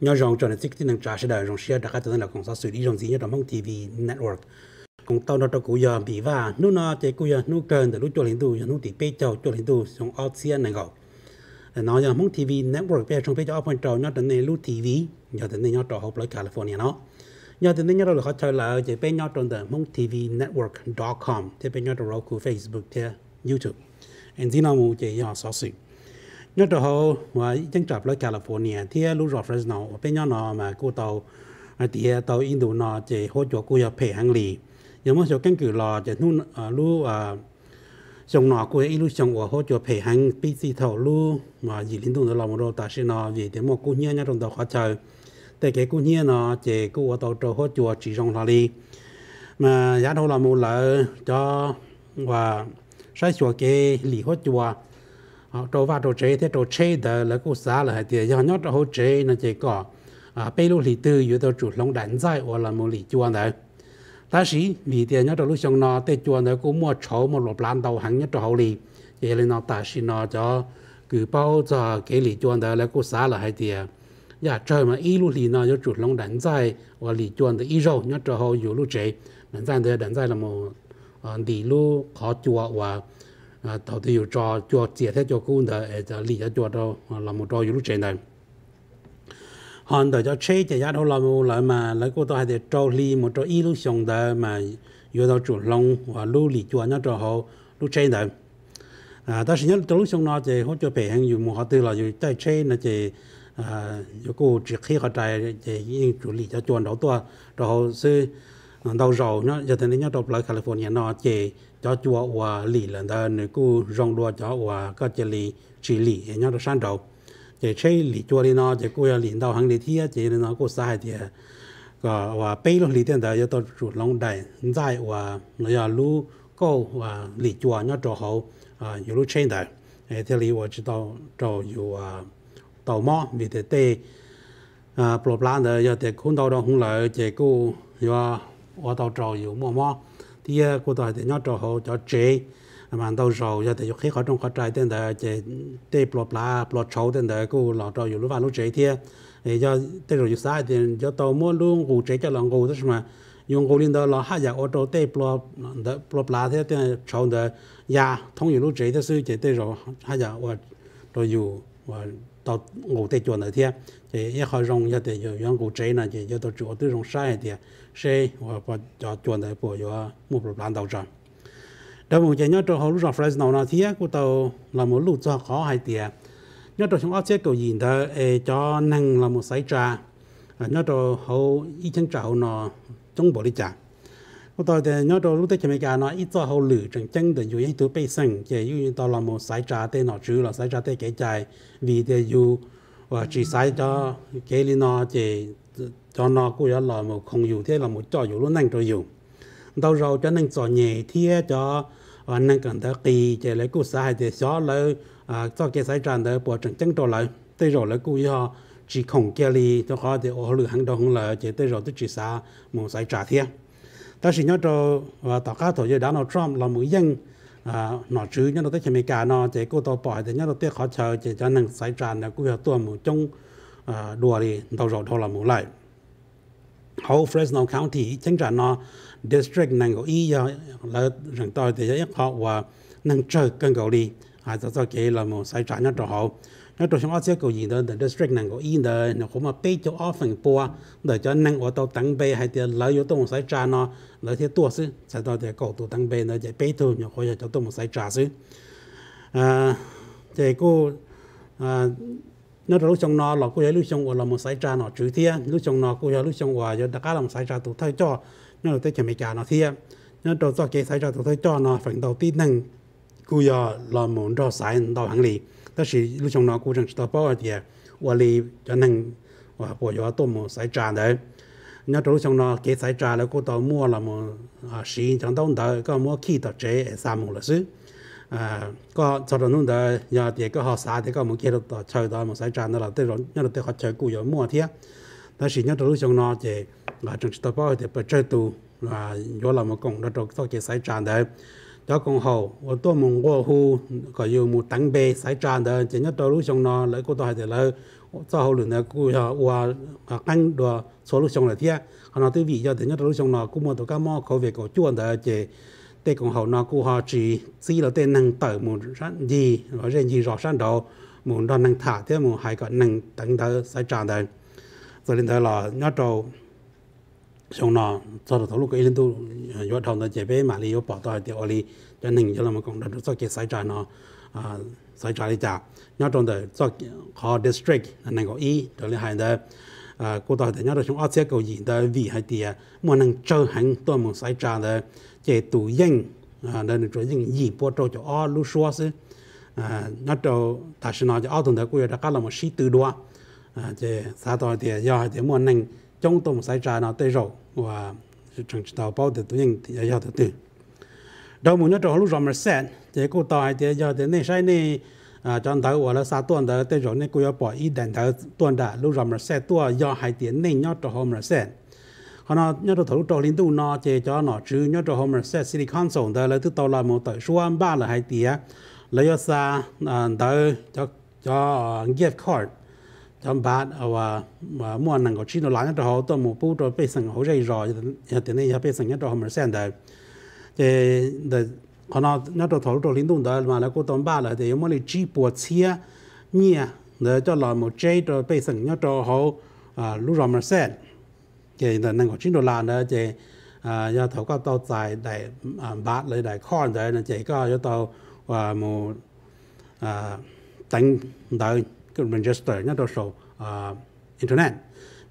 nhớ rằng cho nên tích năng trả sẽ đợi rằng sẽ đặc khai từ là công sở xử lý rằng gì nhớ trong mong TV network cũng tao nó cho cụ giờ bị và nu nó chế cụ giờ nu cần để lúc cho lên tu nu thì bê chầu cho lên tu trong ở này gọi nó giờ mong TV network bây trong bây giờ ở phần trầu nó đến này lúc TV giờ đến này nhớ trò học lấy California nó nhớ đến này nhớ là khó chơi là chế bên nhớ trong tờ mong TV network dot com chế bên nhớ trong Roku Facebook thế YouTube anh gì nào muốn chế nhớ xóa sự nhớ cho hồ mà chân chập lại California thì lúc rồi Fresno bên nhau nó mà cô tàu địa à, tàu Indo nó chỉ hỗ trợ cô nhập phe hàng lì nhưng mà số căn cứ lo chỉ nu lu à trong nó cô ấy lu trong ở hỗ trợ phe hàng PC tàu lu mà gì liên tục nó làm đồ ta sẽ nó vì thế mà cô nhớ nhớ trong tàu khó chơi tại cái cô nhớ nó chỉ cô ở tàu trợ hỗ trợ chỉ trong là đi mà giá đâu là một lợi cho và sai chỗ cái lì hỗ trợ trò va trò chơi thế trò chơi đó là cô xã là thì do trò trâu chơi nó chỉ có à bây lô thì tư yếu tố chủ long đánh giải hoặc là một lý chuan đấy ta sĩ vì tiền nhớ trò lúc xong nó tê chuan đấy cũng mua chỗ một lộp lan đầu hàng nhất trò hậu lý vậy là nó ta sĩ nó cho cứ bao giờ cái lý chuan đấy là cô xã là hay thì ya chơi mà ít lúc thì nó yếu chủ long đánh giải hoặc lý chuan đấy ít rồi nhất trò hậu yếu lúc chơi đạn giải đấy đánh giải là một đi ờ, lúc khó chua hoặc đầu tiên cho cho chia thế cho cô đó là lý cho cho đâu một trò lúc trên này hòn đó cho chế cho giá đâu là một lại mà lấy cô tôi hay để trâu một trò y lúc xong đó mà vừa đó chủ long và lưu lý chùa nhá trò hậu lúc trên à ta sẽ nhớ trong lúc xong nó thì hỗ trợ bè hàng một họ tư là dù tay chế là chỉ à dù cô chỉ khi họ trai thì những lý cho chùa đó tôi trò hậu sư đầu rầu nhá giờ thì nhớ đọc lại California nó cho chùa và lì lần đó nên cứ rong đua cho và có chỉ lì chỉ lì nhau đó sang đầu chỉ chơi lì chùa đi nó chỉ cứ lì đầu hàng lì thiệt chỉ nó cứ sai thì có và bây lúc lì tiền đó cho tôi chuột long đại dài và nó giờ lú câu và lì chùa nhau trò hậu à nhiều lúc chơi đó thì lì tôi chỉ ờ, tàu trò à đầu mò vì thế tê à problem đó giờ thì cũng đầu đó không lợi chỉ cứ do ở tàu trò nhiều mò mò thì cô tôi thì nhớ trò hồ cho chế mà đâu rồi giờ thì khi khó trong khó trái tên đời chế tê plot lá plot xấu tên đời cô lọ trò dù lúc vào lúc chế thì thì do tê rồi dù sai thì do tàu mua luôn cụ chế cho lòng cụ tức mà dùng cụ liên đó là hai giờ dạ ô tô tê plot plot lá thế tên xấu đời ya thông dù lúc chế thế sư chế tê rồi hai giờ rồi dù và 到我在做那天，这也好容易的，有员工摘呢，就有到做这种晒的，晒我把叫做那不要目标 plan 到这。但我今年做好路上 fresh 那天，我到那么路做好还的，那到像我这个人的诶，叫能那么晒着，啊，那到好以前做呢，中国的家。我到的那到路的前面家那一早好路正正的有一头被生，就有到那么晒渣的那住了晒渣的给在为的有或只晒渣给里那就 cho nó cũng là là một không dùng thế là một trò dùng luôn năng trò dùng đâu rồi cho nên trò nhẹ thế cho năng cần thở kỳ chỉ lấy cũng sai để xóa lấy cho cái sai tràn để bộ trần chân tôi lại tới rồi lấy cũng do chỉ không kia li cho khó thì ô lửa hàng đầu không lợi chỉ tới rồi tôi chỉ xa một sai trả thiên ta xin nhớ cho và tỏ cá thổ giới đã nó Trump là một dân à nó chứ nhớ nó tới mỹ cả nó chỉ cô tàu bỏ thì nhớ nó tới khó chờ chỉ cho năng sai tràn là cũng tua một trong đùa đi tàu rồi thôi là một lại hậu Fresno County chính là nó district năng Y ý là rằng tôi thì rất họ và năng chờ cân cầu đi à cho cho kể là một sai tràn nhớ cho họ nó trong ở trước cái gì đó the district năng có in the nó cũng mà bây cho often bua để cho năng ở đâu tăng bê hay thì lấy yếu tố sai trả nó lấy thì tua chứ sẽ đó để cầu tụ tăng bê nó chỉ bây thôi nó có thể cho tụ một sai trả chứ à thì cô à nó lúc trong nó là cô ấy lúc trong là một sai trả nó chữ thiệt lúc trong nó cô ấy lúc trong là do đặc là một sai trả tụ thay cho nó là tới chuẩn bị trả nó thiệt nó đầu cho cái sai trả tụ thay cho nó phần đầu tiên năng cô ấy là muốn cho sai đầu hàng liền 但是路上那古人知道包的，我哩就能我不要多么晒炸的。那路上那给晒炸了，古到摸了么啊，时间长到的，个摸起到这三毛了是。à có cho nó đã giờ thì có họ xả thì có một kia đó chơi đó một sai tràn đó là tới rồi nhớ tới họ chơi cũ rồi mua thế đó chỉ nhớ lúc trong nó thì là trường bao thì phải chơi tù là do là một công đó rồi sau kia sai tràn đấy đó còn hậu và tôi mong qua hu có yêu một tăng bê sai tràn đó chỉ nhất tôi lúc trong nó lấy cô tôi thì là sau hậu lửa này cô họ qua và căng đồ số lúc trong là thế họ nói tới vị cho thì nhất tôi lúc trong nó cũng một tôi cá mò khẩu về cổ chuồn đó chỉ tê còn hậu nó cô họ chỉ chỉ là tê năng tở một sản gì và riêng gì rõ sản đó một đoạn năng thả thế một hai cái năng tăng đó sai tràn đó rồi đến thời là nhất tôi xong nó sau đó lúc cái lên tu vợ thằng ta chế bé mà đi bỏ tao thì oli cho nên cho là mà còn được sau cái sai trái nó à, sai trái đi chào nhớ trong đời cho khó district là này có ý rồi là hai đời à, cô ta thì nhớ rồi chúng ở xe cầu gì đời vì hai tia muốn năng chơi hàng tôi muốn sai trái đời chế tủ yên à, nên rồi những gì bỏ trâu cho ở lúc xưa xí nhớ trong ta sinh nó cho ở thằng đời cô đã cả là một sĩ tử à chế sao tao thì do thì muốn năng trong tổng sai trả nó tới rồi và chẳng chỉ tàu bao được tự nhiên thì giờ được tiền đầu muốn nó trộn lúc rồi mà sẹn thì cô tàu hay thì giờ thì này sai nên à trong tàu và là sa tuần tàu tê rậu nên cô 要 bỏ ít đèn tàu tuần đã lúc rồi mà sẹn tua do hai tiền nên nhớ trộn hôm mà sẹn họ nói nhớ trộn lúc trộn linh tu nó chỉ cho nó chứ nhớ trộn hôm mà sẹn silicon sổng tàu là thứ tàu là một tàu xuống ba là hai tiền lấy ra tàu cho cho gift card tầm bát à và mua năng có chỉ nó lắng cho họ tôi một bút rồi bây giờ họ dạy rồi giờ tiền này giờ bây giờ nhất rồi họ mới xem đấy thì để còn nó nhất rồi thổi rồi liên tục đấy mà là cô tầm ba là thì mỗi lần chỉ bùa chia nhia để cho lại một chế rồi bây giờ nhất rồi họ à lúc rồi mới xem thì là năng có chỉ nó làm đấy thì à giờ thổi có tàu dài đại à, ba lấy đại kho đấy là chỉ có cho tàu và một à tăng đời cái register nhá đó số internet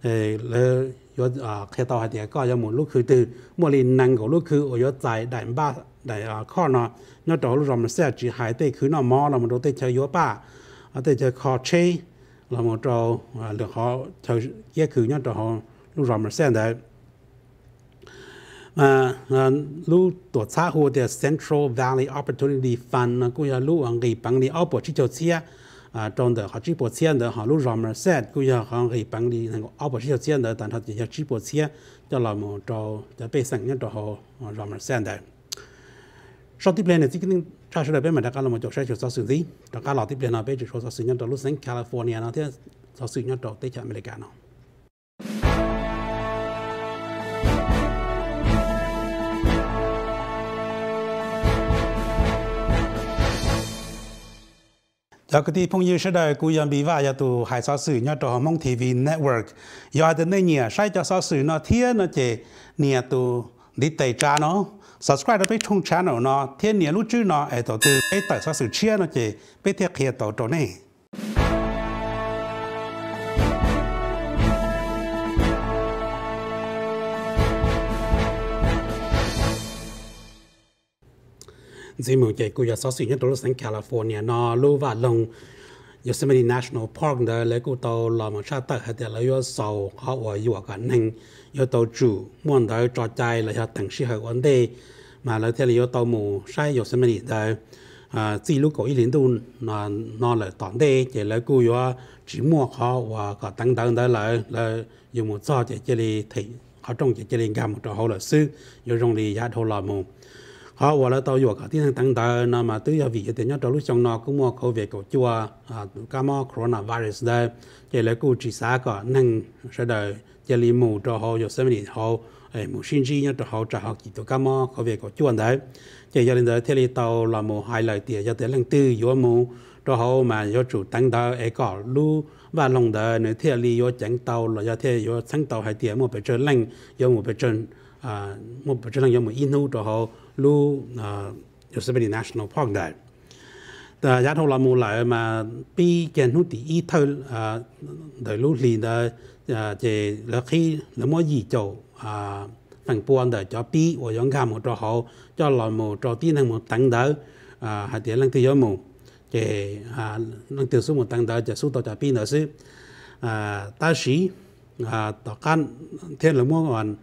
thì lỡ yo khi tao hay thì có lúc khứ từ một lần của lúc khứ ở tại đại ba đại à, kho nó nó đó lúc rồi mình sẽ chỉ hai tây khứ nó mò là đôi tây chơi yo ba ở chơi kho chơi là à, họ chơi cái khứ nhá đó lúc rồi mình sẽ đấy mà à, lúc tổ xã hội the Central Valley Opportunity Fund cũng là lúc người bằng đi áp bộ chỉ cho xe 啊，涨的，好几百钱的，像路上面散，有些好可以办个那个二百几块钱的，但他这些几百钱，叫老么招，叫百姓们招好，上面散的。上地边的，这个呢，查出来别么？他讲老么就商就招商的，他讲老地盘那边招商是人家到 California 那天矶招商到在加没得干了。แล้วก็ที่พงยืชเสดกูยังบีว่าอย่าตัวหายสอสื่อยอดตัวมองทีวีเน็ตเวิร์กยอดเนเนี่ยใช้จะซอสื่อนอเทียนะเจเนี่ยตัวดิเตจาเนาะ subscribe ไปช่องช n n e เนาะเทียนเนี่ยรู้จื้อเนาะไอตัวตัวไอตัดสอสื่อเชียนะเจไปเทียบเคียตัวตัวเนี่ย dây mong chạy của giờ sáu sinh nhất đó là sang California nó lưu và lồng Yosemite National Park đó lấy cụ tàu là một sát tật hết là yêu sầu họ ở yêu cả nền yêu tàu chủ muốn đó trò chơi là họ từng sự hợp vấn đề mà lấy theo là yêu tàu mù sai Yosemite đó à chỉ lúc có ý liên tu nó nó là tản đề chỉ lấy cụ yêu mua họ và cả tăng tăng đó là là dùng một trò chỉ chỉ là thấy họ trong chỉ chỉ là gặp một trò họ là sư yêu trong thì giá thô là mù họ vừa là tàu yuộc thì thằng tờ nó mà tới giờ vì thì nhớ trong lúc trong nó cũng mua khẩu việc của chùa à cá mò corona virus đây chỉ là cụ chỉ xã có năng sẽ đời chỉ là mù cho họ rồi xem đi họ ấy mù sinh chi nhớ cho họ trả học chỉ tụ cá mò khẩu về cổ chua đấy chỉ giờ đến giờ thì tàu là mù hai lời tiền cho tới lần tư vô mù cho họ mà vô chủ tăng tờ ấy có lu và lòng đời nữa thì là vô chẳng tàu là do thế vô sáng tàu hai tiền một bề trên lạnh vô một bề trên à một bề trên lạnh vô một in hữu cho họ lu ờ, Yosemite National Park đại ta giá thâu là mua lại mà bi chèn hút tí ít thôi ờ, đời lúc liền đời chỉ là khi là mỗi gì chầu ờ, phần buôn cho bi và giống cả một trò hậu cho là một trò tí năng một tăng đỡ hạt tiền lăng tiêu gió mù chỉ lăng tiêu số một tăng đỡ chỉ số tàu cho bi nữa chứ ta sĩ tàu can thêm là mua còn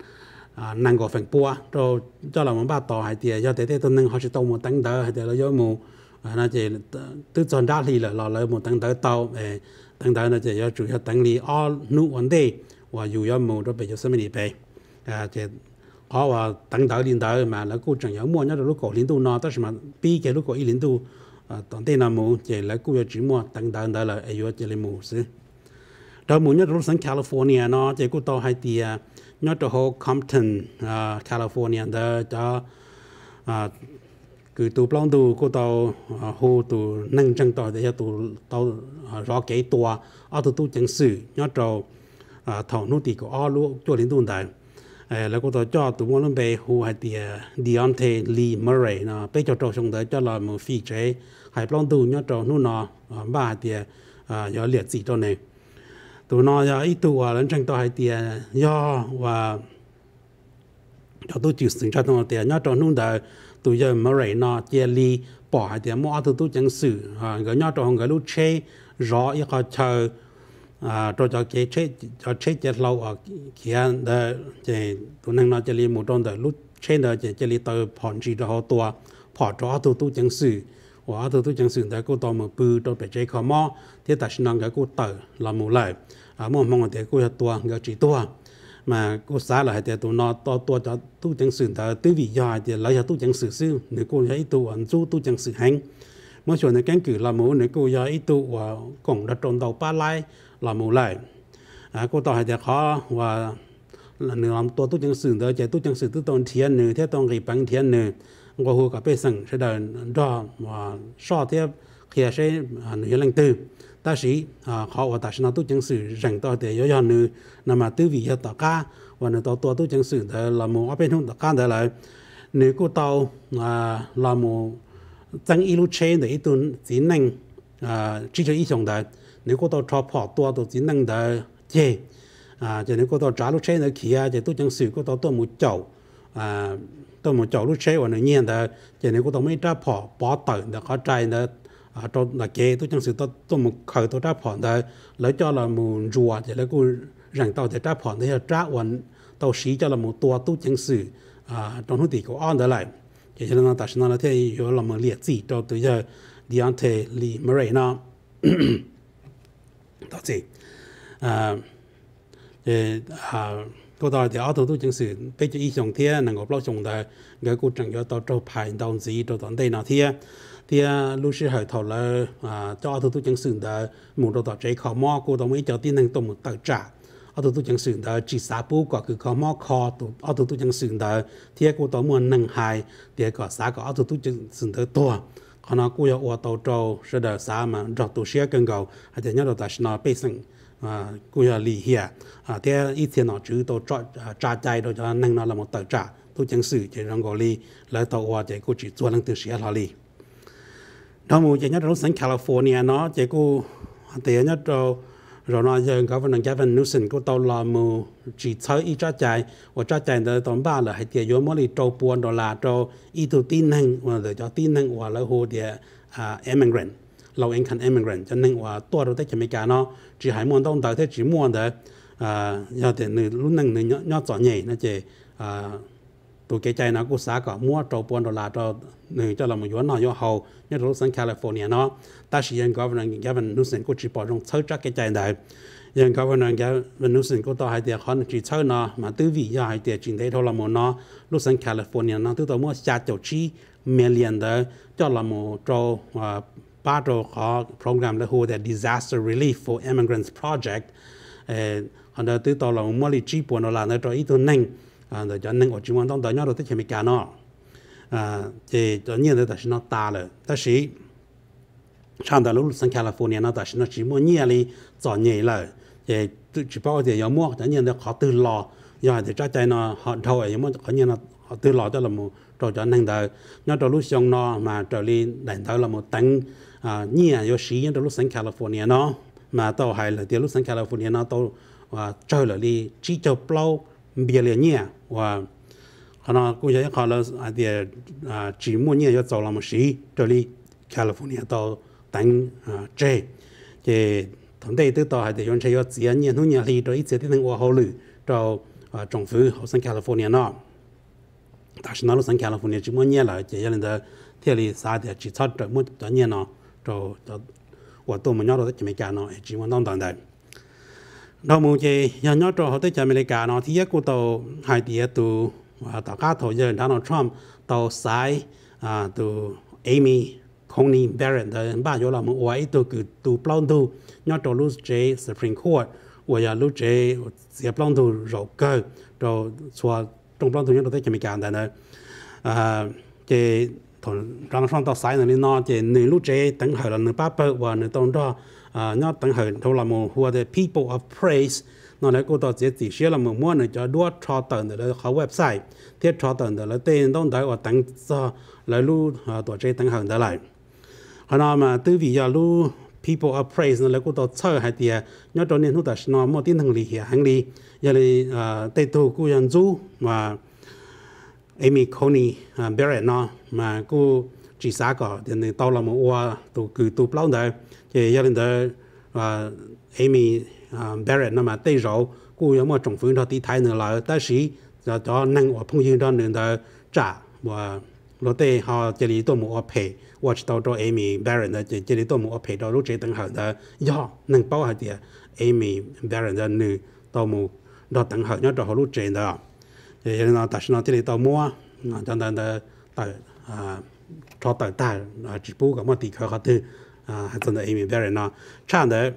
à năng có phần bua rồi cho là mình bắt tàu hay tiền cho thế thế tôi nâng họ sẽ tàu một tăng tờ hay tiền là do mù à, nó chỉ tự chọn ra là lo lấy một tăng tờ tàu để tăng tờ nó chỉ chủ yếu tăng lý ở nụ vấn đề và dù do mù đó bây giờ xem đi à chỉ họ và tăng tờ liên tờ mà là cô chẳng nhớ mua nhớ lúc cổ liên tu nó tất mà bi cái lúc cổ liên tu à, tổng tên là mù chỉ là cô chỉ mua tăng tờ đó là ai vô chỉ là mù chứ đó mù nhớ lúc sáng California nó chỉ cô tàu hay tiền not the whole Compton, uh, California, the the uh, cứ tụ plong tụ cô tàu uh, hồ tụ nâng chân tàu để tụ tàu uh, rõ kế tòa ở tụ tụ chứng sự nhớ trâu uh, thầu nô tỳ của ở lũ cho đến tụ đại ờ, là cô tàu cho tụ muốn lên bề hồ hay tì Deontay Lee Murray nó bây cho trâu xong đấy cho là một phi chế hay plong tụ nhớ trâu nô nó ba tì giờ liệt gì cho này tụi nó giờ ít tụ tụi lên tranh tao hai tiền do và cho tôi chịu sinh ra tôi tiền nhớ cho nung đời tụ giờ mới rảy nó chia ly bỏ hai tiền mua tụi tôi chẳng xử gỡ nhớ cho gỡ lúc chê rõ yêu cầu chờ à cho cho chế chế cho chế chế lâu ở kia đời chế tụ năng nó chia ly một trong đời lúc chê đời chế chia ly tới phòn chỉ cho họ tua phò cho tụi tôi chẳng xử và tụi tôi chẳng xử đời cô tao mở bự cho phải chế khó mò thế ta xin năng cái cô tờ là một lời à mong mong để cô tua ngờ chỉ tua mà cô xã là để tụi nó to tua cho tu chẳng sự ta tư vị do thì lấy cho tu chẳng sự sư nếu cô thấy tu ăn chú tu chẳng sự hành mỗi chuyện này căn cứ là muốn nếu cô do ít tu và cũng đã đầu ba lai là muốn lại à cô tao hay để khó và là làm tua tu chẳng sự đó chạy tu chẳng sự tu tôn thiên nửa thế tôn kỳ bằng thiên nửa ngô hồ cả bê sừng sẽ đợi đó và so tiếp khi sẽ à, nửa lăng tư ต่สิเขาว่าตาชนตู้จังสื่อแร่งต่อเตยย้อนนั่นำมาตื้อวิยาต่อก้าวันต่อตัวตู้จังสื่อเดี๋ยวลามอาเป็นหุ่นต่อก้าเดี๋ยวเลยนึกูตาอ่าลามูจังอีลูเชนเดี๋ยวตุนจีนึงอ่าชี้จออีสงเดี๋ยวนึกูเตาชอบพอตัวตู้จีนึงเดี๋ยวเจอ่าจะนึกูเตาจ้าลูเชนเดี๋ยวขี้อ่ะจะตู้จังสื่อกูเตาตัวมูเจ้าอ่าตัวมูเจ้าลูเชนวันนี้เนี่ยเดี๋ยวจะนึกูเตาไม่จด้พอปอเติร์นเดี๋ยวเข้าใจเดี๋ยว à là kế tôi chẳng sự tôi tôi một khởi tôi trả phỏng đấy lấy cho là một rùa thì lấy cô rằng tao để trả phỏng đấy là trả hoàn tao xí cho là một tua tôi chẳng sự à trong hướng tỷ của on đấy lại thì cho nên là tại sao nó thế rồi là một liệt gì cho tới giờ đi ăn thế lì đó gì à thì à cô ta thì ở tôi chẳng sự bây giờ ý tưởng thế là ngọc lo chúng ta người cô chẳng cho tao trâu phải đồng gì cho tao đây nào thế thì lúc sẽ hỏi thầu là à, cho tôi tôi chẳng xử đã muốn đầu tỏ trái khó mò của đồng mới cho tin năng tổng một tờ trả ở tôi tôi chẳng xử đã chỉ xá bố quả cứ khó mò khó ở tôi tôi chẳng xử đã thì cô tổng muốn năng hài thì có xá có ở tôi tôi chẳng xử đã to còn nó cô yêu tàu trâu sẽ đỡ xá mà đọc tổ xe cần cầu hay là nhớ đầu ta sẽ nói bê sinh à, cô yêu lì à thì ít thì nó chứ tôi trả à, chạy rồi cho năng nó là một tờ trả tôi chẳng xử chỉ rằng gọi lì lại tàu hoa chạy cô chỉ 做能得谁哪里？đó mu chỉ nhất rốt sẵn California nó chỉ cô tiền nhất rồi rồi nó giờ có phần Gavin sinh của tàu là mua chỉ thấy ít cho chạy và cho chạy tới tầm ba là hai tiền yếu mỗi trâu buôn đô la trâu ít tu tin năng và để cho tin năng và lấy hồ địa à immigrant lâu anh khăn immigrant cho nên và tua rồi tới chỉ mấy cái nó chỉ hai muốn tông tới thế chỉ muốn để à giờ thì lúc này nhỏ nhỏ nhỏ nhẹ nó chỉ à tụ cái chạy nó cũng xả cả mua trâu bốn đô la cho nên cho là một nhóm nào nhỏ hậu như lúc sang California nó ta sử dụng Governor Gavin Newsom cũng chỉ bỏ trong sơ trắc cái chạy này nhưng Governor Gavin Newsom cũng tao hai tiền khoản chỉ sơ nó mà tư vị do hai tiền chính thế thôi là một nó lúc sang California nó tư tao mua cha chậu chi million đó cho là một trâu à, ba trâu có program là hồ trợ disaster relief for immigrants project đó cho ít อันเดอร์ตัวเราไม่ได้จีบปนเราแล้วเราอีตัวหนึ่ง啊，就讲那我只管当当鸟都在前面干呢，啊，这这年头但是那大了，但是上到路上 California 那但是那只么年里早年了，也都只包的要么这年头好多老，要的这在那好头哎，要么可年那好多老的了么，到这年头，那到路上呢嘛，这里年头了么等啊年有十年到路上 California 呢，嘛到还了到路上 California 那到啊，这了里只叫包。别了念，我可能工作一好了，啊，第二啊，第二年要走那么？谁？这里，开了福尼亚到丹，啊，这，这，同代都到还得用车要第二年，同样离着一些都能活好路，到啊，政府好像开了福尼亚了。但是那路生开了福尼亚第年了，这要领的田里撒的基草种么？多年了，这这，我多么年了都没见呢，基么弄当代？đầu muốn chơi nhà nhỏ trò họ tới chơi America nó thì của tàu hai tía tù và tàu cá giờ dân Donald Trump tàu sai à tù Amy Coney Barrett đó ba chỗ là một quái tù cứ tù plon tù nhỏ trò lúc chơi Supreme Court và giờ lúc chơi sẽ plon tù rồi cơ rồi xóa trong plon tù nhỏ tới chơi America đó nữa à chơi thằng Donald Trump tàu sai này nó chơi nửa lúc chơi tấn hồi là nửa ba bờ và nửa tông đó nó một hoa the people of praise là là một cho cho tận tận website thiết tên và tổ chức lại. vị praise，那来过到这底下了么，么呢叫多查等的了好 website，贴查等的了，等等待我等着来录啊，多这等候的来。好那么对比要录 people of praise là ta hay thì à, nhớ cho nên một tin hàng tu 呢来过到测还的，那当年录的是那么点能力也很力，要哩啊，对头古人做嘛。Amy Coney à, Barrett nó mà cô chỉ xã có thì tao là một hoa tụ cử tụ bao đời thì gia đình đó và Amy Barrett nó mà tây rồi cũng có một trọng phương đó đi thái nữa là ta sĩ giờ đó năng ở phong dương đó nữa đó và lúc tây họ chỉ đi tôi một phê watch tàu cho Amy Barrett đó chỉ chỉ đi tôi một phê đó lúc chế tận hậu đó do năng bảo hậu thì Amy Barrett đó nữ tàu một đó tận hậu nhớ cho họ lúc chế đó thì cho nên là ta sẽ nói thì tàu cho nên là tàu cho tàu ta chỉ bù cái một tỷ khởi khởi từ 啊，真的啲移民俾人呐，差的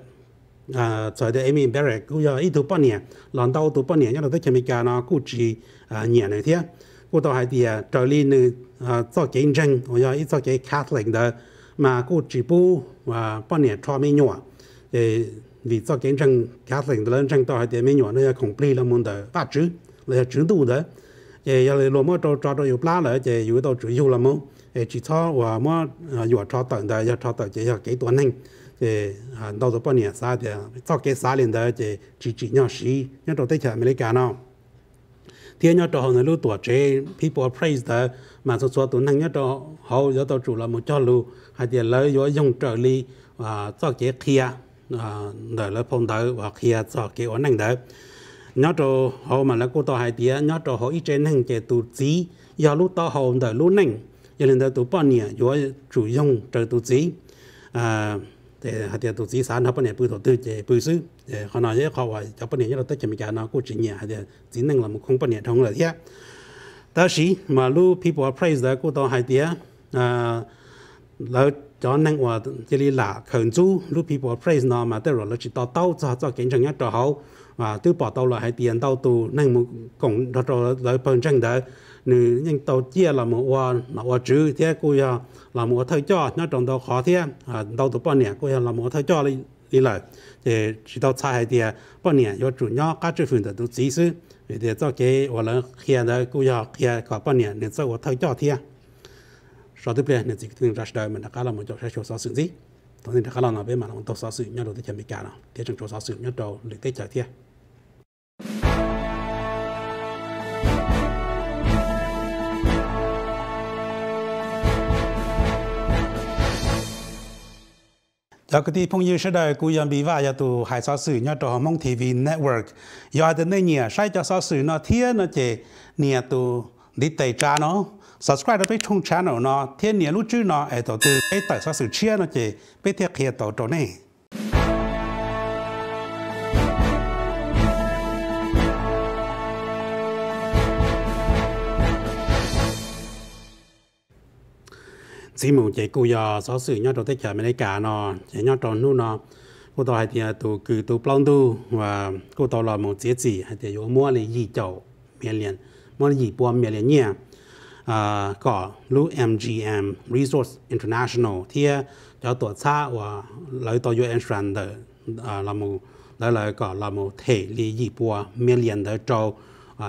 啊，在的移民俾人，我要一到八年，攔到我到八年，要到最前面加呢個幾啊年那天，我到喺啲啊做呢啲啊做兼证，我要一做兼職，可 c 的嘛個時不啊八年做咩嘢？c 如果做兼職，兼職的兩年到喺啲咩嘢？你要控制兩蚊的八千，那要制度的，诶，要你落埋到做做又 a 得，即係又要到主又了蚊。chỉ cho và mà vừa cho tận đời cho tận chỉ cho kỹ tuần hành thì đầu số bao nhiêu thì à, cho cái sao liền đó thì chỉ chỉ nhau sĩ nhau đầu tới chợ mới lấy cả nào thì nhau đầu hồi lúc people praise đó mà số số tuần hành nhau đầu hậu nhau đầu chủ là một cho lưu hay thì lấy vô dùng trợ lý và cho cái kia à, đời lấy phong đời và kia cho cái ổn định đó nhớ hậu mà lấy cô tao hai tiếng nhớ cho hậu ít trên hành cái tu trí giờ lúc tao hậu đời lúc nành cho nên tôi bao nhiêu do chủ dụng trợ tôi chỉ à thì hạt tiền tôi chỉ sản hấp này bự thổ tư chế bự sư họ nói với họ là cho bao nhiêu cho tôi chỉ mình nhà hạt chỉ năng là một không bao nhiêu thông là thế đó sĩ mà lu people praise đó cũng tôi hạt tiền à là cho năng hòa chỉ là khẩn chú lu people praise nó mà tới rồi là chỉ tao tao cho cho kiến trường cho hậu và từ bỏ tao là hạt tiền tao năng một cổng đó là phần chân đó nữ nhưng tàu chia là một hoa là hoa chữ thế cô ya à, là một thời cho nó trong đó khó thế à tàu tụ bao nhiêu cô ya à, là một thời cho đi lại để chỉ tàu sai thì bao nhiêu có chủ nhau các chữ phần đó đều chỉ sư vì thế cho cái hoa là hiện đó cô ya hiện có bao nhiêu nên cho hoa thời cho thế sau tiếp theo nên chỉ thường ra đời mình đã có là một chỗ sẽ chỗ sao sự gì tôi nên đã có là nó bên mà nó tàu sao sự nhau đầu tiên bị cả nào thế trong chỗ sao sự nhau đầu được cái trở thế แล้วก็ที่พงยืนแสดกูยังบีว่าอย่าตัวหายซอสื่อยอดตัวมองทีวีเน็ตเวิร์กยอดตนเนี่ยใช้จะซอสื่อนอเทียนนอเจ เนี่ยตัวดิเตจาเนาะ subscribe ไปช่องชาแนลเนาะเทียนเนี่ยรู้จื้อเนาะไอตัวตัวไอแต่ซอสื่อเชียนอเจไปเทียบเคียตัวตัวเนี่ย sĩ mù chế cụ giờ số sự nhau trong tết cả mấy cả nó chế nhau trong nu nó cô tàu hay thì à, tụ cứ tụ plong tu và cô tàu là một chế gì, hay thì có mua là gì chậu miền liền mua là gì bùa miền liền nhỉ à có lũ MGM Resource International thì à, cho tổ cha và lấy tàu yêu insurance à là một lấy lại có là một thể lý gì bùa miền liền đó à, cho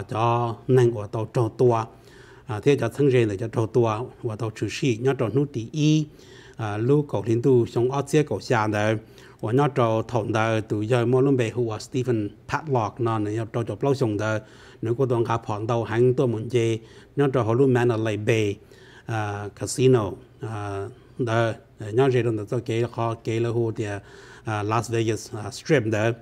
cho năng của tàu cho tua à thế cho thân rèn để cho trâu tua và tàu chủ sĩ nhớ trâu nút tỷ y à lưu cầu thiên tu sống ở xe cầu xa đời và nhớ trâu thòng đời từ giờ mua luôn bề hùa Stephen Padlock nó này nhớ trâu chụp lâu sống đời nếu có đoàn gặp phòn đầu hàng tôi muốn chơi nhớ trâu họ luôn mang ở lại bề à casino à đời nhớ rèn được tàu kế khó kế là hồ thì à, Las Vegas à, Strip đấy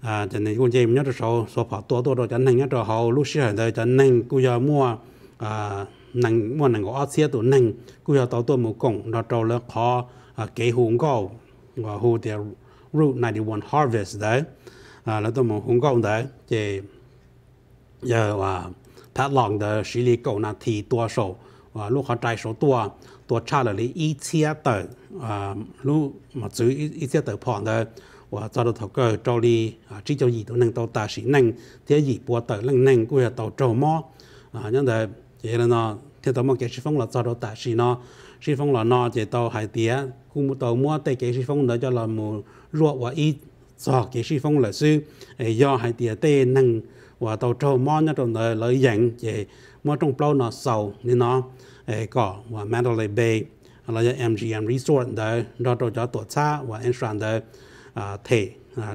à cho nên cũng chỉ nhớ trâu số số phạt tua tua rồi cho nên nhớ trâu họ lúc xưa đời cho nên cũng giờ mua à nang mo có go asia tu nang cứ ya tàu tôi một công, da tao le kho à, ke hung go và hu the route 91 harvest đấy à là tôi một hung go đấy thì giờ và phát lòng de xử lý cầu na thì tua số, và lúc họ trái số tua tua cha là lấy ít chia tờ à lúc mà giữ ít chia tờ phòn đấy và cho được thầu cơ cho đi chỉ cho gì tôi nâng tàu ta sĩ nâng thế gì bùa tờ lăng nâng của tàu trầu mò à nhân đấy chỉ là nó thì tao mong cái sĩ phong là cho đó tại sĩ nó sĩ phong là nó thì tàu hải tía cũng một tàu mua tay cái sĩ phong đó cho là một ruột và ít cho cái sĩ phong là sư do hải tía tê năng và tàu trâu mò nhất trong đời lợi dặn chỉ mua trong plau nó sầu nên nó có và Mandalay Bay là do MGM Resort đó đó cho cho tổ xa và Enstran đó thể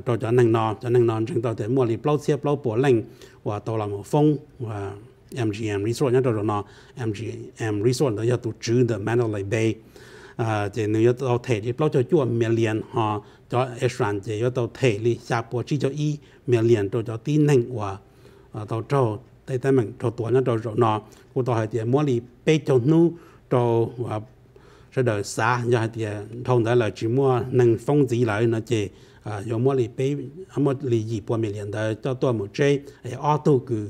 cho cho năng nó cho năng nó chúng tôi thể mua đi plau xe plau bổ lành và tàu là một phong và MGM Resort nhá rồi nó MGM Resort nó giờ tụ trừ the Mandalay Bay à thì nếu tao thể thì bao cho chua million ha, cho Israel thì giờ tao thể thì xa bộ chỉ cho y million cho cho tin quá, à tao cho tại tại mình cho tuổi nó cho rồi nó của tao hay thì mỗi lì bê cho nu cho và sẽ đợi xa giờ thì thông đã là chỉ mua năng phong gì lại nó chỉ à, yo mo lì pe amo lì yi po mi lian da to to mo che e auto cứ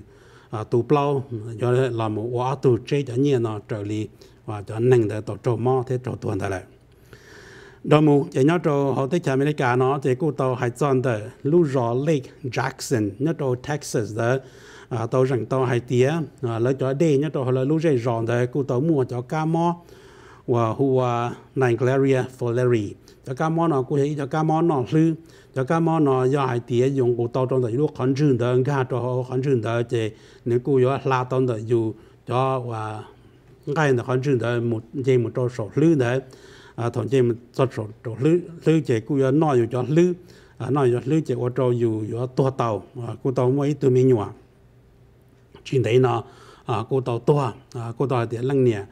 à tụ bao cho là một quả tụ chế cho nhiên nó trở lý và cho nâng để tổ trộm mò thế trộm tuần lại đó mù chỉ nhớ trò họ tới chạm America nó thì cụ tàu hải chọn tới Luzon Lake Jackson nhớ trò Texas đó à tàu rằng tàu hải tía à lấy cho đây nhớ trò họ là Luzon rọn tới cụ tàu mua cho cá mò và hùa Nigeria Florida cho cá mò nó cụ thấy cho cá mò nó lư 就咁麼呢？有 idea 用過多當就如果看穿的，家就好看穿的，就你故有拉當的要咗話，家人看穿的冇嘢冇多熟慮的，啊同嘢冇多熟熟慮慮就故有內有咗慮，啊內有慮就我就有有多到啊，故到每對面話，全地呢啊故到多啊故到啲冷年。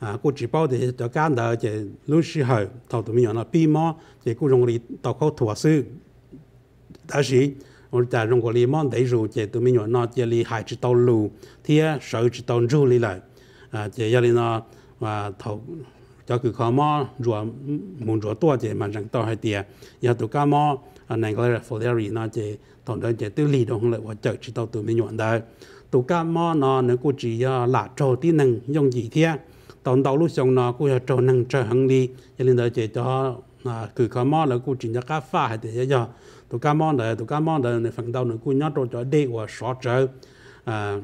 啊，cô chỉ bảo để cho các đứa trẻ lúc xưa học tàu tụi mình nó bị mò để cô dùng đi tàu khâu thua sư 但是我在中国里忙得如这都没有那这里还知道路，天手知道路里来，啊，这要里呢啊头。cho cứ khó mò rùa muốn rùa tua chế mà rằng tao hay tiền giờ tụi cá mò anh này có là phổ theo nó chế tổng đơn chế tư lý đâu không lại và chợ chỉ tao tụi mình nhọn đời tụi cá mò nó nó cũng chỉ là trâu tí năng dùng gì thế tổng đầu lúc xong nó cũng là trâu năng trâu hăng đi cho nên đó chế cho cứ khó mò là cũng chỉ là cá pha hay thế giờ tụ cá món đấy tụ cá món đấy phần đầu nó cũng nhát rồi cho đi và sọ trợ à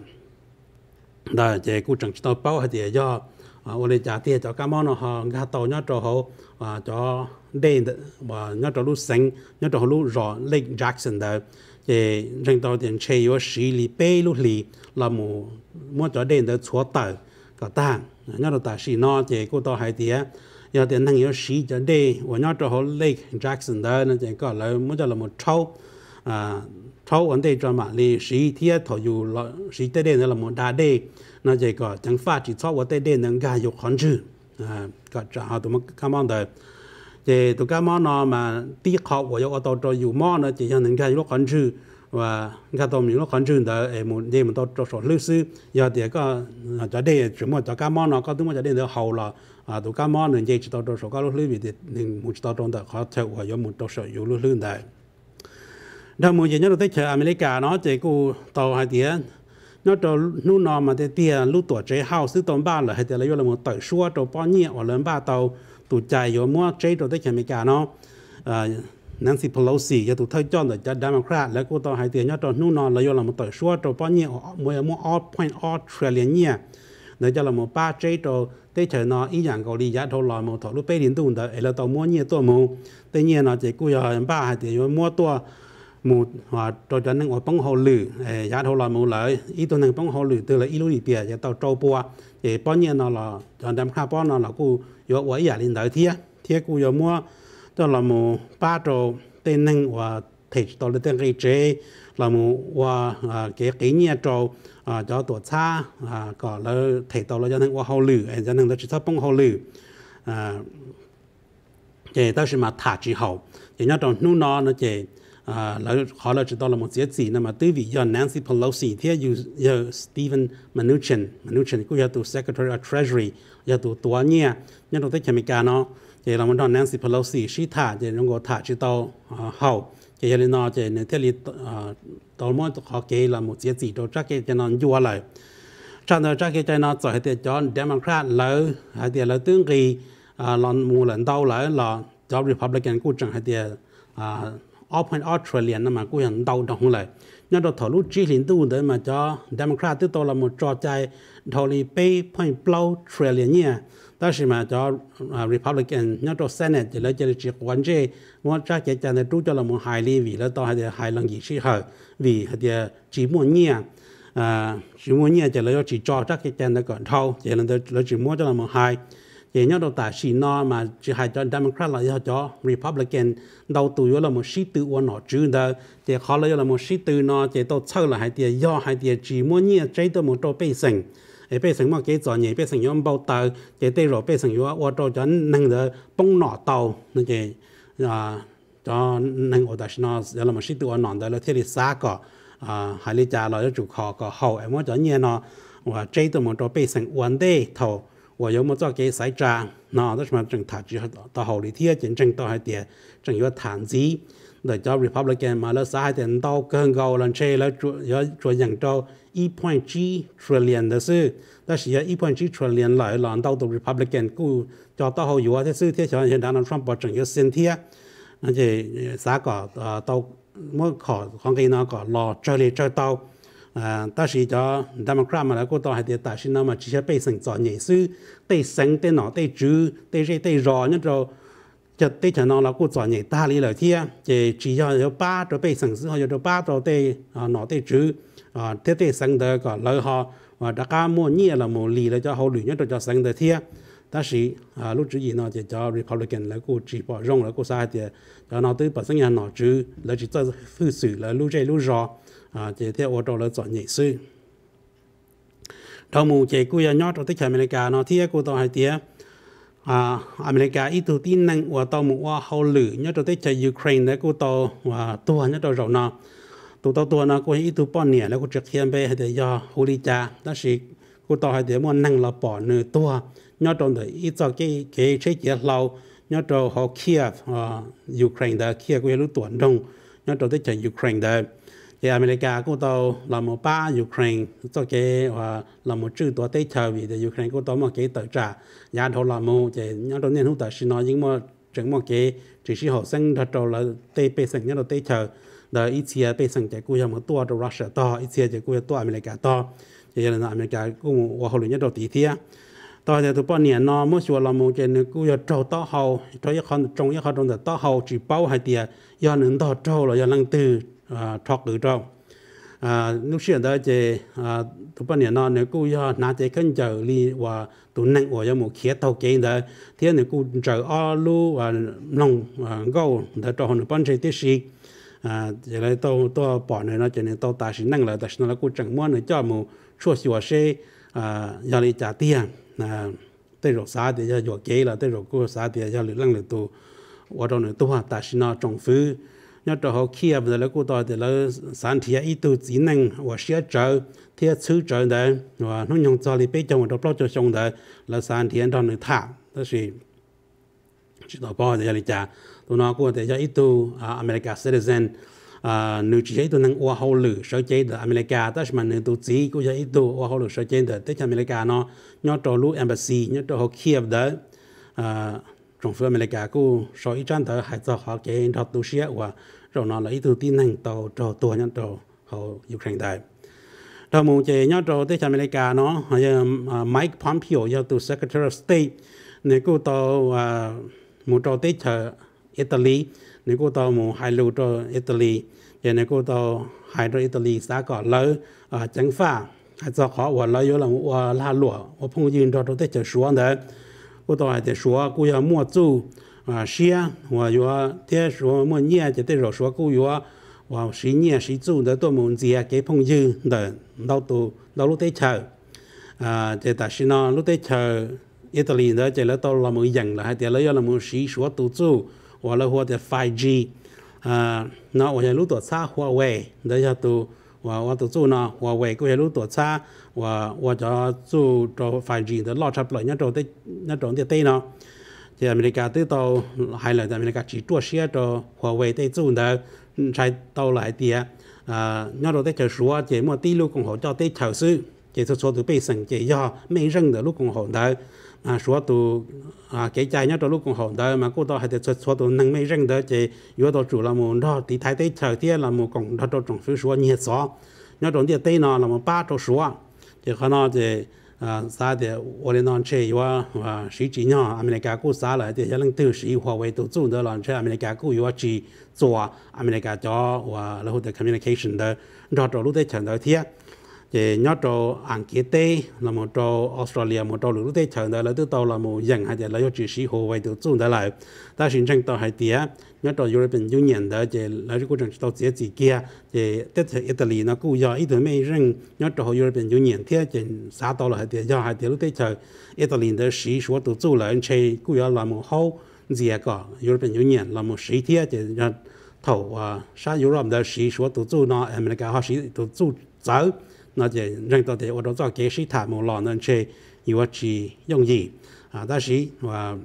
đó thì cũng chẳng tao bao hết thì do à ở đây trả cho cá món nó họ gà tàu nhát rồi họ à cho đi và nhát rồi lúc sinh nhát rồi lúc rõ Lake Jackson đấy thì rừng tàu thì chơi yếu xí lì bê lúc lì là một muốn cho đi để chúa tàu cả tang nhát rồi ta xí nó thì cũng tao hai tiền thì yếu sĩ cho cho đi và họ Lake Jackson nó nó chỉ chỉ chỉ có có có một một à à vấn đề cho cho mà sĩ sĩ thì họ chẳng phát của tới nâng cao 的那这个来，么叫那么超啊，超完的这嘛，你十一天头有了，十一天那么大的，那这个等发起超我的的能干有很久啊，个然后怎么干嘛的？这都干嘛呢嘛？第考我要到这有嘛呢？这样能干有很久。và các tổ mình nó còn trường đó em muốn em muốn tổ cho số lưu sư giờ thì có cho đây chỉ muốn cho các món nó có thứ mà cho đây nó hầu là 啊，都干嘛呢？你知道多少？干路里面的，你不知道中的，他才我有么多少有路里的。那么人家都在去อเมริกาเนาะเจกูต่อหาเดียนนอกจากนู่นนอมาเตียนลูกตัวเจ้าซื้อตอนบ้านเหรอให้แต่ละยอดละมันต่อยชัวตัวป้อนเนี่ยอ่อนเลินบ้าเตาตุใจอยู่มั่วเจ้ตัวได้อเมริกาเนาะนังสิพลอสีจะถูกเท่าจอนแต่จะดามคราแล้วกูต่อหาเตียนนอกจากนู่นนอนละยอดละมันต่อยชัวตัวป้อนเนี่ยมวยมั่วออดพอยออดเทรเลียเนี่ยเดี๋ยวจะละมันป้าเจ้ตัว對在那一樣個理解頭來冇頭路八年都唔得，而家到末年多冇，對年那只古有人巴係條末多冇話到陣呢我幫好慮，誒也頭來冇來，依度能幫好慮到嚟一路裏邊亦到周波啊，誒半年那啦，陣陣下半那啦古有我一廿年頭貼貼古有末，到來冇巴到對能話。thì tôi lấy tên cái chế là một và cái cái nhà trâu à, cho tổ cha à, có là thì tôi là cho nên qua hậu lử cho nên là chỉ sắp bông hậu lử thì đó là mà thả à, chỉ hậu thì nhớ trong nu nó nó chỉ là họ là chỉ tôi là một diễn gì mà tư vị do Nancy Pelosi thì dù giờ Stephen Mnuchin Mnuchin cũng là từ Secretary of Treasury là tổ tổ nhia nhớ trong tới Mỹ nó thì là một đó Nancy Pelosi sĩ thả thì nó có thả chỉ tàu hậu chỉ là nó chỉ nên thế là đầu mối họ kể là một chiến sĩ đó chắc cái cho nó vua lại trong đó chắc cái cho nó trở thì cho Democrat lỡ hay thì là tương kỳ à, lần mù lần đầu lỡ là cho Republican cố gắng hay thì à, Open Australia nó mà cũng hiện đầu đồng lại nhưng đó thảo lúc chỉ liên tu để mà cho Democrat tiếp tục là một trò chơi thổ lý bay point blow Australia 但是嘛，叫啊 Republican，那做 Senate 就来就是只管这，我这些讲的主要了么海里为了到还得海浪几时候，为还得寂寞年，啊寂寞年就来要只做这些讲的管头，就来得来只摸着了么海。thì nhớ đầu tại xì mà chỉ hai cho Democrat là do cho Republican đầu tù yếu là một sĩ tư của nó chứ đó thì khó là một sĩ tư nó thì tôi sau là hai tiền do hai tiền chỉ muốn nhẹ trái tôi một trò bê sinh 诶，变成我给专业变成用报道，给对了变成有我做咗能的崩脑刀那个啊，就能我但是呢，有那么许多难的了，这里三个啊，还里家了要做考个好，诶，我做嘢呢，我这都冇做变成稳的头。我有冇做幾洗賬？嗱，都係咪正投資到後嚟啲真正到係啲正要談資，嚟咗 Republican 嘛，嚟曬啲到更高人車嚟做有做人到。1.G trillion 的是，但是也 1.G trillion 来了，到到 Republican 股叫到后有啊，这是天小人当然川普整个身体，而且啥个呃到么考考给那个老这里这到，呃，但是叫 Democrat 嘛来过到还得但是那么这些被生造人是对生对脑对猪对这对肉那种。จะติฉันนอนเรากูสอนใหญ่ตาลีเหล่าเทียจะจียอนเดียวป้าจะไปสั่งซื้อเขาจะป้าเราเตะหนอเตะจื้อ à ờ, tết tết sáng đời có lời họ và ờ, đã cá mua nhẹ là mua lì là cho họ lựa nhất cho sáng đời thiệt ta sĩ à lúc trước gì nó thì cho Republican là cô chỉ bỏ rong là cô sai thì cho nó tới bảo sinh nhà nó chứ là chỉ cho thư sử là lúc chơi lúc rõ à thì theo ô là chọn nhảy sư đầu mù chỉ cô nhà nhót ở tới America nó thì cô tao hay tía à America ít tụ tin năng của tao mù qua hậu lử nhớ tới chơi Ukraine đấy cô tao và tua nhớ tới rồi nó ตัวตัวตัวนะกูอีตัวป้อนเนี่ยแล้วกูจะเขียนไปให้เดียฮูริจานั่นสิกูต่อให้เดียมันนั่งเราปอนเนื้อตัวย้อนตรงเดียอีจอกเกเกใช้เจียเราย้อนตรงเขาเคียบอ่ายูเครนเดียเคียบกูจะรู้ตัวตรงย้อนตรงที่จะยูเครนเดียเดียอเมริกากูตัวเราหมอป้ายูเครนจอกเกว่าเราหมอชื่อตัวเตชาวีเดียยูเครนกูตัวมันเกตัวจ่ายาทอเราหมอเจย้อนตรงเนี่ยหุ่นแต่ชินอยิ่งมันจังมันเก只是学生他做了对百姓一路对头。đó ít chia bây giờ cái cũng một tua cho Russia to ít chia cái cũng tua America to vậy là America cũng và hầu như đầu tí thế đó thì tụi bọn niên mỗi chùa là một cái nữa cũng trâu to hầu cho cái con trong cái con trong là to hầu chỉ bao hai tiền do nên to trâu là do lăng từ à, thọc từ trâu à lúc xưa đó thì à tụi bạn nó nếu cô cho nãy thì cần chờ li và tụi nặng và một khía tàu kia đó thế nếu cô chờ alu và nông à, gấu để cho họ nó bán chơi tiếp à giờ này tôi tôi bỏ này nó cho nên tôi ta sẽ năng lại ta sẽ nó cũng chẳng muốn nữa cho một số xíu xe à giờ này trả à tới rồi thì giờ vừa kế là tới rồi cô thì giờ lượng năng lượng tu ở trong này tu ha ta sẽ nó trồng phứ nhớ cho họ kia bây giờ là cô thì là sản thì ít tu chỉ năng và sẽ trợ thì chữ trợ đấy và nó nhung cho đi bây giờ mà đọc cho xong đấy là sản thì anh trong này thả đó là chỉ đọc bao giờ là trả tôi nói của thế giới ít tu à, America citizen à, nữ chế tôi năng qua hậu lử sở chế ở America tất mà nữ tu chỉ của giới ít tu qua hậu lử sở chế ở tới America nó nhớ trò lũ embassy nhớ trò họ Kiev đó à, trong phía America cô sở ít chân tới hải tàu họ chế đọc tu sĩ và rồi nó là ít tu tin năng tàu trò tua nhớ trò họ Ukraine đại đầu mùng chế nhớ trò tới America nó Mike Pompeo giao từ Secretary of State này cũng tàu một trò tới chờ Italy nếu cô tàu muốn hai lưu cho Italy giờ nếu cô tàu hai cho Italy xã có lỡ à chẳng pha hay cho khó và lỡ yếu là và la lụa và phong yên cho tôi chờ xuống đấy cô tàu hay chờ xuống cô giờ mua chú à ờ, xia và yếu thế xuống mua nhẹ chỉ thế rồi xuống cô yếu và Sĩ nhẹ xí chú để tôi muốn gì cái phong yên để đâu tụ đâu lúc thế chờ à chỉ tại sao lúc thế chờ Italy đó chỉ là tôi là một dần là hai tiếng lấy là một xí xuống tụ chú 我了或者 5G 啊，那我也路多差 Huawei，等下都我我都做呢，Huawei 个也路多差，我我就做做 5G 的老差不了，那种的那种的对呢，在 America 对到还来在 America 只做些做 Huawei 对做的才到来的啊，那种的就说节目第六共和叫对投资，就是说都被省节要没认的六共和的。啊，说都啊，给家人就老公好，的嘛，过多还得说说都能没认得，就有个多主流栏目，那第太台潮天栏目共那多中说说捏早，那种跌跌呢，那么板着说，就可能的啊，咱的我的那车有啊，手机年，俺们的家过啥了，这些人都是一华为都做的了，这阿们来家过有几座，俺们的家家哇，然后的 communication 的，那这路在前头天。thì nhớ trò ăn kia tê là một trò Australia một trò lũ tê chẳng đó là từ tàu là một dân hay là do chỉ sĩ hồ vậy từ chung đó lại ta xin tranh tàu hai tía nhớ trò European Union đó thì là cái trình tàu chế chỉ kia thì tất cả Italy nó cũng do ít thứ mấy rằng nhớ trò European Union thế, thì xã tàu là hai tía do hai tía lũ tê chẳng Italy đó sĩ số từ chung là anh chơi cũng do là một hậu gì cả European Union là một sĩ tía thì thầu à xã Europe đó sĩ số từ chung nó America họ sĩ từ chung giáo 那就人到底我都做解释他们老人去有只用意啊，但是我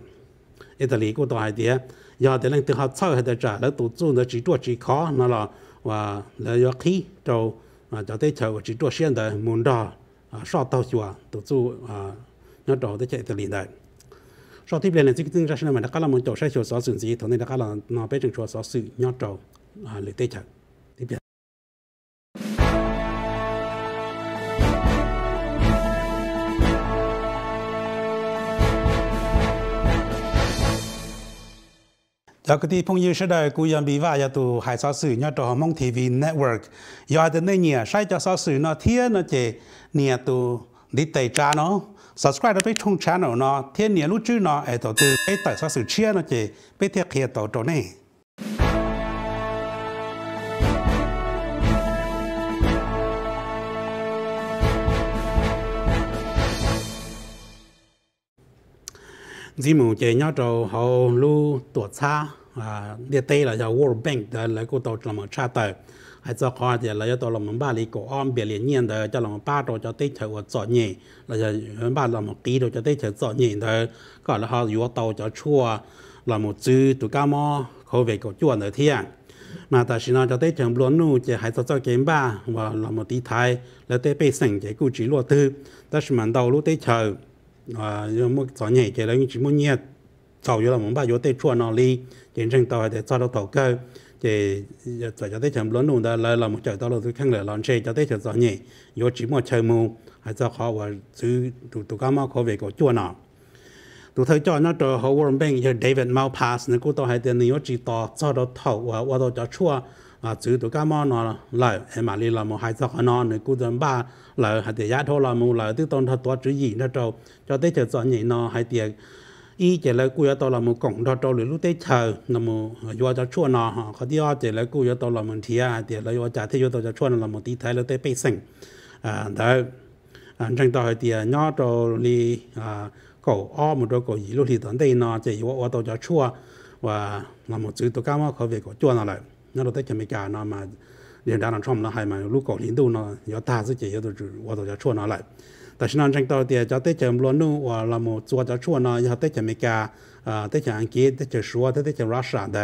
意大利古多一点，要的人都好操还得着，那都做那只多只考那了，我那要去就啊，就得求只多现在门道啊，少到去啊，都做啊，要找的在意大利的。sau khi bên này chỉ tính ra sinh mà đã có là một chỗ sai chỗ sở sự gì, thằng này đã có là nó bên trường chỗ sở sự nhau trầu à lấy tay chặt. แล้วก็ที่พงยืนเสดกูยังบีว่าอย่าตัวหายสอสื่อยอดตัวมองทีวีเน็ตเวิร์กยอดตัวเนี่ยใช้จะสอสื่อนอเทียนอเจเนี่ยตัวดิเตจาเนาะ subscribe ไปชง channel เนาะเทียนเนี่ยรู้ชื่อเนาะไอตัวตัวไอตัวสอสื่อเชียนอเจไปเทียเคียตัวตัวนี่จิมูเจยอดตัวเขาลู่ตัวช้า à địa tây là giàu World Bank đó là cô tàu làm một charter hay cho khó thì là tàu làm một ba lý cổ om biển liền nhiên đó cho làm ba đồ cho tây chở của chọn nhỉ là giờ ba làm một ký đồ cho tây chở chọn nhỉ đó gọi là họ yếu tàu cho chua là một chữ tụ cao mò khẩu về cổ chuẩn ở thiên mà ta chỉ nói cho tới trường luôn nu chỉ hãy cho cho kiếm ba và là một tí thái là tới bây sảnh chỉ cụ chỉ lo tư ta chỉ mình đầu lúc tới chờ à một số nhảy chỉ là những chỉ muốn nhiệt sau đó là muốn ba vô tới chua nó đi chiến tranh tỏi để cho nó tàu cơ thì ờ, cho cho thấy chấm lớn luôn đó là là một trời đó là thứ khăn là lon xe cho thấy chấm rõ nhỉ do chỉ một trời mù hay cho họ và giữ tụ tụ cá mau khó về của chua nào tụ thấy cho nó trở họ Warren Bank như David Malpass nó cũng tôi hay tiền yếu chỉ to cho nó thầu và và tôi cho chua à chữ tụ cá mau nó lại em mà đi là một hai cho nó nó cũng tầm ba là hay tiền giá thôi là một là tôi tôn thật to chữ gì nó trâu cho thấy chấm rõ nhỉ nó hai tiền ý chỉ là cú yếu tàu là một cổng đó trâu lưỡi lúc tết chờ là một yếu cho chua nó họ có đi ở chỉ là cú yếu tàu là một thì à thì là yếu trả thế yếu tàu cho chua là một tí thái lưỡi tết bê sinh à đó à, trong tàu thì à, nhỏ trâu li à cổ o một đôi cổ gì lúc thì tận đây nó, chỉ yếu yếu tàu cho chua và là một chữ tàu cao mà khó về cổ chua nọ lại nó đâu tết chỉ mấy cả nó mà liền đã làm xong nó hay mà lúc cổ liên tu nó yếu ta sẽ chỉ yếu tàu yếu tàu cho chua nọ lại แต่ฉันจังตัวเดียจะเตะจมล้วนนู่ว่าเราหมดตัวจะชั่วน้อยจะเตะจมกาอ่าเตะจมอังกฤษเตะจมชัวเตะจมรัสเซียเด้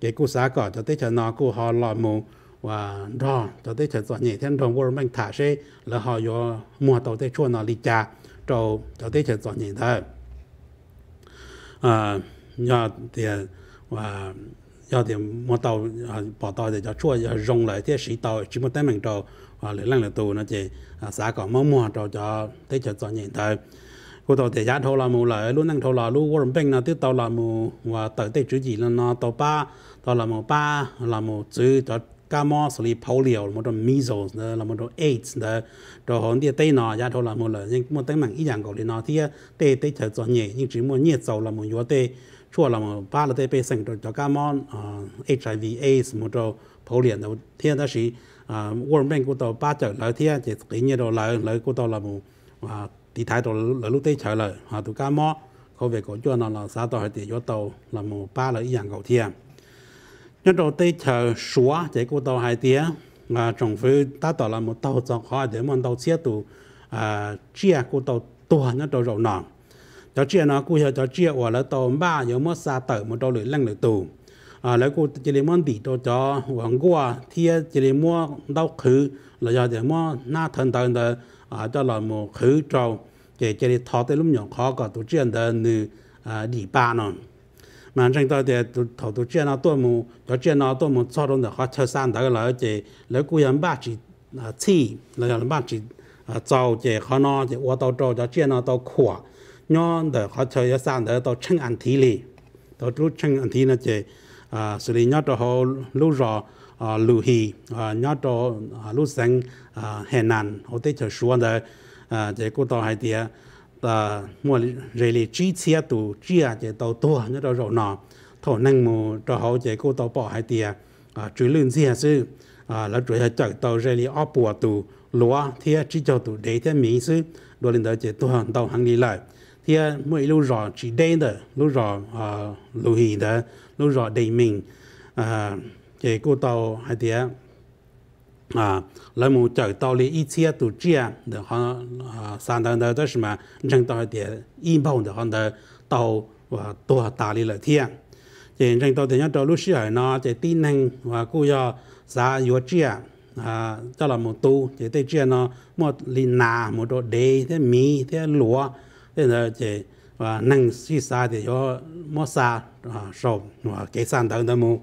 เกี่ยกูสาก่อนจะเตะจมนอกูฮอลล์มูว่าดอจะเตะจมตัวนี้เท่านทงวอร์มันถ่ายใช่แล้วฮอยมัวตัวเตะชั่วนอลิจาโจจะเตะจมตัวนี้เด้อ่าเนี่ยเดียว่า要点莫到啊，跑到的叫做要用来这水稻，只么单门到啊，来让了多那些啊，啥搞么么到叫这叫做年代。cô tàu thể giá thâu là mù lại luôn năng thâu là luôn quân bình là tiếp tàu là mù và tới tới chữ gì là nó tàu ba tàu là mù ba là mù chữ cho ca mò xử lý polio một trong measles là một trong aids nữa rồi hôm kia tây nọ giá thâu là mù lại nhưng một tây mạng ý dạng của nó thì tây tây trở cho nhẹ nhưng chỉ một nhiệt dầu là mù yếu tây chua một ba là tế bên sinh rồi cho các món HIV AIDS một chỗ phổ biến đầu tiên đó là à World Bank của tàu ba chợ lợi thiên chỉ kỹ như đồ lợi lợi của tàu là một à tỷ thái đồ lợi lúc tây chợ lợi à tụi các món khẩu về cổ chua nó là xã tàu hay tỷ cho tàu là một ba lợi dạng cầu thiên nhân đầu tây chợ xóa chỉ của tàu hai tia à trong phía ta tàu là một tàu cho họ để một tàu chia tụ à chia của tàu tua nhân đầu rộng nòng cho chia nó cú hiểu cho chia của là tàu ba nhớ mất xa tới một đôi lưỡi lăng lưỡi tù à lấy cú chỉ lấy món tỷ cho cho hoàng qua thia chỉ lấy mua đau khứ là do để mua na thần thần đời à cho là một khứ trâu chỉ chỉ lấy thọ tới lúc nhỏ khó cả tổ chia đời nữ à đi ba nó mà trong đó thì thọ tổ chia nó tôi mu cho chia nó tôi mu cho đông đời khó chơi sang đời là chỉ lấy cú em ba chỉ à chỉ, là em ba chỉ à cháu chỉ khó nó chỉ qua tàu trâu cho chia nó tàu khỏa nhóm để họ chơi ở sang để tôi chân ăn thí lì tôi lúc chân ăn thí nó chỉ à xử lý nhóm cho họ lúc rõ à lưu hì à nhóm cho lúc sáng à hè nàn họ tới chơi xuống để à chỉ cô tôi hay tiệt à mua rề lì chi chia tụ chia chỉ tao tua nhóm cho rõ nọ thổ năng mù cho họ chỉ cô tôi bỏ hay tiệt à chú lương gì hả sư à là chú hả chọn tàu rê li ốc bùa tù lúa thì chỉ cho tù để thế mỹ sư đồ lên đó chỉ tu hàng tàu hàng đi lại thì à, mỗi lúc rõ chỉ đen đó lúc rõ à, lưu hình đó lúc rõ đầy mình cái à, cô tàu hay thế à lấy một chợ tàu lý ít chia tổ chia để họ sản đàn đó đó là dân tàu thì im bao để họ đó tàu và tổ tà lý là thế, thì dân tàu thì nhớ tàu lúc xưa nó thì tin năng và cô yo giá yếu chia à cho là một tu thì tây chia nó một lì nà một đồ đề thế mì thế lúa nên là chỉ và năng suy sa thì có mất sa à sầu và kế sản tận tận mu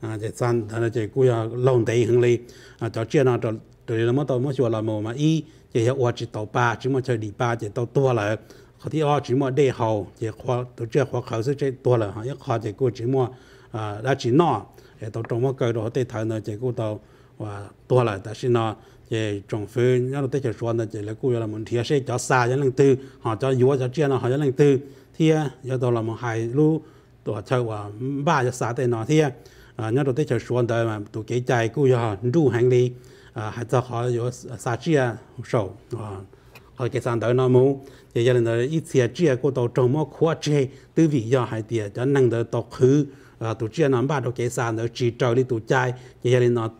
à thì sản tận là chỉ cú ya à, lồng tây hướng li à cho chuyện nào cho từ là mất tàu mất chùa là mù mà y thì hiệu quả chỉ tàu ba chỉ mà chơi đi ba chỉ tàu tua lại, có thể ở chỉ mà đề hầu, chỉ khoa tổ chức khoa khảo sức chơi tua lại họ nhất khoa chỉ cú chỉ mà à đã chỉ nọ thì tàu trong mà cái đó thì thằng nó chỉ cú tàu và tua lại ta xin nó chế trồng phơi nhớ là tới chế xuân là chế là cú là mình thiệt sẽ cho xa cho lần tư họ cho yếu cho chia là họ cho lần tư thì giờ đó là một hai lú tổ chơi và ba cho xa tới nó thì nhớ là tới chế xuân đời mà tổ kế chạy cúi giờ đủ hành lý à, hãy cho họ yếu xa chia sầu à, họ cái sang đời nó mu chế giờ là ít chia chia cú tổ trồng mỏ khóa chế tư vị giờ hai tiệt cho năng đời tổ khứ Ờ, tổ chức nó ba đồ kế sản nó chỉ trâu đi tổ chai cái này nó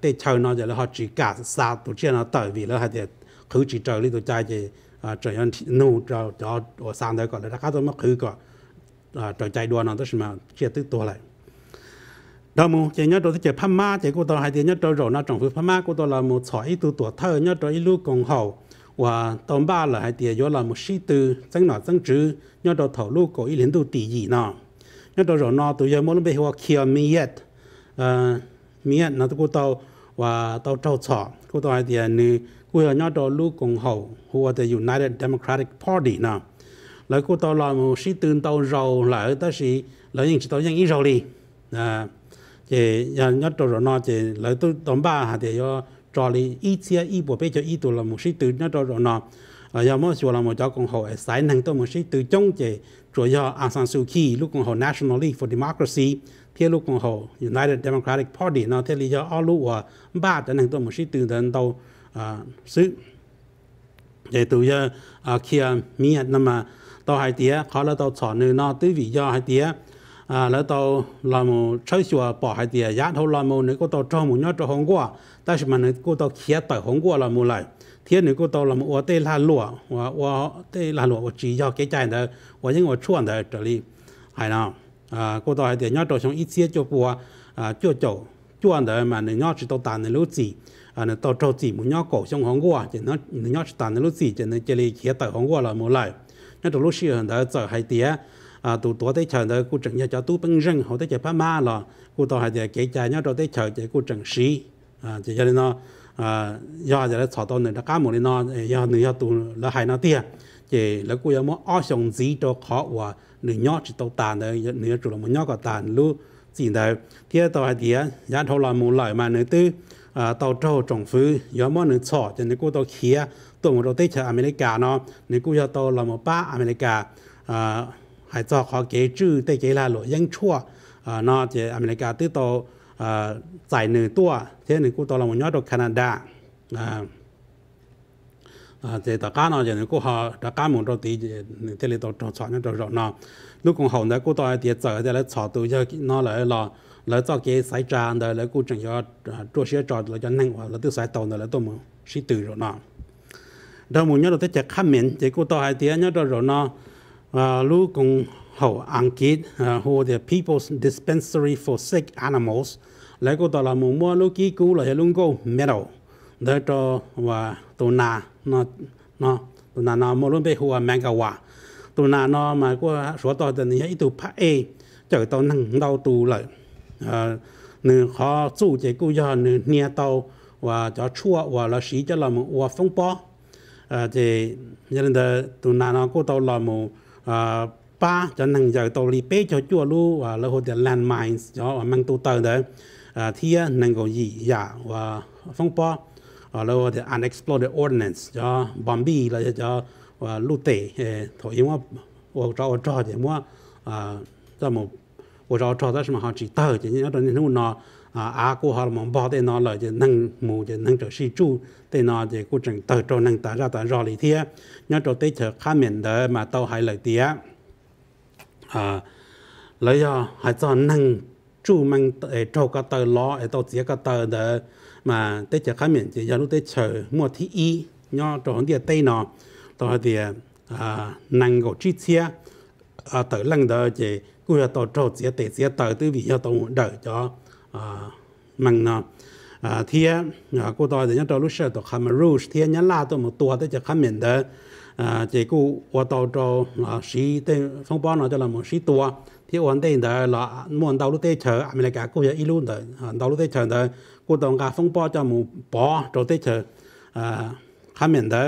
tê trâu nó giờ là họ chỉ cả sa tổ chức nó tới vì là họ giờ khử chỉ trâu đi tổ chai thì ờ, trời ơi nô cho cho ở sản đấy còn là các tôi mà khử còn ờ, trời chạy đua nó tôi mà chia tức tua lại đó mu chỉ nhớ tôi chỉ pha ma chỉ cô tôi hay thì nhớ tôi rồi nó trong phương pha ma cô tôi là một sỏi tu tuổi thơ nhớ tôi lúc còn hậu và tôm ba là hay thì do là một sĩ tư dân nọ dân chữ nhớ tôi thầu lúc có ý liên tụ tỷ gì nào nên đó rồi nó tụi giờ mỗi lần bây giờ kia miết ờ, miết nó tụi tao và tao trâu chọ cô tao thì à, nè cô ở nhau đó lúc cùng hậu của the United Democratic Party nè là cô tao làm một sĩ tư tao rầu lại ta sĩ là những tao những ý rầu đi à thì nhau đó rồi nó thì lại tôi tóm ba hả thì do trò đi ít chia ít bộ bây giờ ít tụ là một sĩ tư nhau đó rồi nó à giờ mỗi chùa là một cháu cùng hậu sai năng tôi một sĩ tư chống thì rồi do Aung San Suu Kyi lúc còn họ National League for Democracy thế lúc còn họ United Democratic Party nó thế lý do ở lúc và ba đến hàng tôi một số từ đến đâu à sự để từ giờ à, khi mi hạt nằm mà tao hai tía là tao chọn nơi nó tới vì do hai à là tao là một chơi chùa bỏ hai tía giá thôi một nếu có tao cho một nhớ cho hong ta sẽ mà nếu có tao khía tại hong qua là một 天你给我到了我对他落，我我对他落，我只要给家的，我因为我穿的这里，还呢啊，过到一点，要早上一些就不啊，就就转的嘛，你要知道打的路子啊，你到着急，你要搞上红过，就那你要是打的路子，就那这里写到红过了没来，那走路是很的走还点。à tụ tổ tới chờ tới cô trần nhà cho tú bưng rừng họ tới chờ phá má là cô tàu hai giờ kể cha nhớ rồi tới chờ chờ cô trần sĩ à chỉ cho nên nó à do giờ là sau đó nữa các mối nó do nữa do tu là hai nó tiền chỉ là cô em ở trong gì cho khó và nữ nhỏ chỉ tàu tàn đấy nữ chủ là một nhỏ có tan lu chỉ đấy kia tàu hai tía giá thâu là một lời mà nữ tư à tàu trâu trồng phứ do mà nữ sọ cho nên cô tàu kia tụ một đầu tết ở America nó nữ cô do tàu là một ba America à hãy cho khó kế trừ tây kế là lỗi dân chua à nó chỉ America tư tàu จ่ายหนึ่งตัวเท่หนึ่งกูตัวเราหมดยอดดอกแคนาดา这大家呢，就能过下大家们到底这里到到传呢到热闹。如果后呢，过到一点走，再来炒到要拿来了，来做给晒站的，来过正要做些找了就弄完了，都晒到的了，都么是对热闹。到么呢，到这看面，这过到一点呢到热闹。啊，如果后安吉啊，或者 People's Dispensary for Sick Animals。lấy cô tao là một mua lúc ký cũ là lúc cô mẹ đầu để cho và tụ nà nó nó tụ nà nó mua luôn bê hoa mang cả hòa tụ nà nó mà cô số tao thì nhảy tụ phá e chở tao nặng đau tù lại ờ, nên khó chủ chế cô giờ nên nia tàu và cho chua và là sĩ cho là một và phong bó ờ, thì cho nên là tụ nà nó cô tao là một ba ờ, cho năng giờ tàu đi bê cho chua luôn và là hồ tiền landmines cho mang tù tờ đấy thiên năng nang go yi ya phong po ở lo the unexploded ordnance cho bom bi là cho và lu tệ thổi yếm và cho cho thì mua à cho một và cho cho đó mà họ chỉ tờ chỉ nhớ đó nên nó à à cô họ mong bỏ thì nó là chỉ năng mù thì năng trở sĩ chủ thì nó thì cũng chẳng tờ cho năng tạo ra tạo ra lý thế nhớ cho tới chờ khá miệng đó mà tao hay lời tía à lấy cho hãy cho năng 住民誒做個對攞誒到自己個對的嘛，啲就方面就有啲除莫提議，要做啲低呢，到啲啊能夠支持啊對領導就佢要到做自己對自己對都比較到得咗啊明呢。啊，天啊，古代人家到路上到他们 rules，天人拉到么多的就他们的啊，结果我到到啊，谁的风暴呢？就那么谁多。thì ổn định đó là muốn đầu lúc tết chờ anh mình cả cô giờ ít luôn rồi đầu lúc tết chờ đó cô đồng cả phong bao cho mù bỏ rồi tết chờ à hai mình đó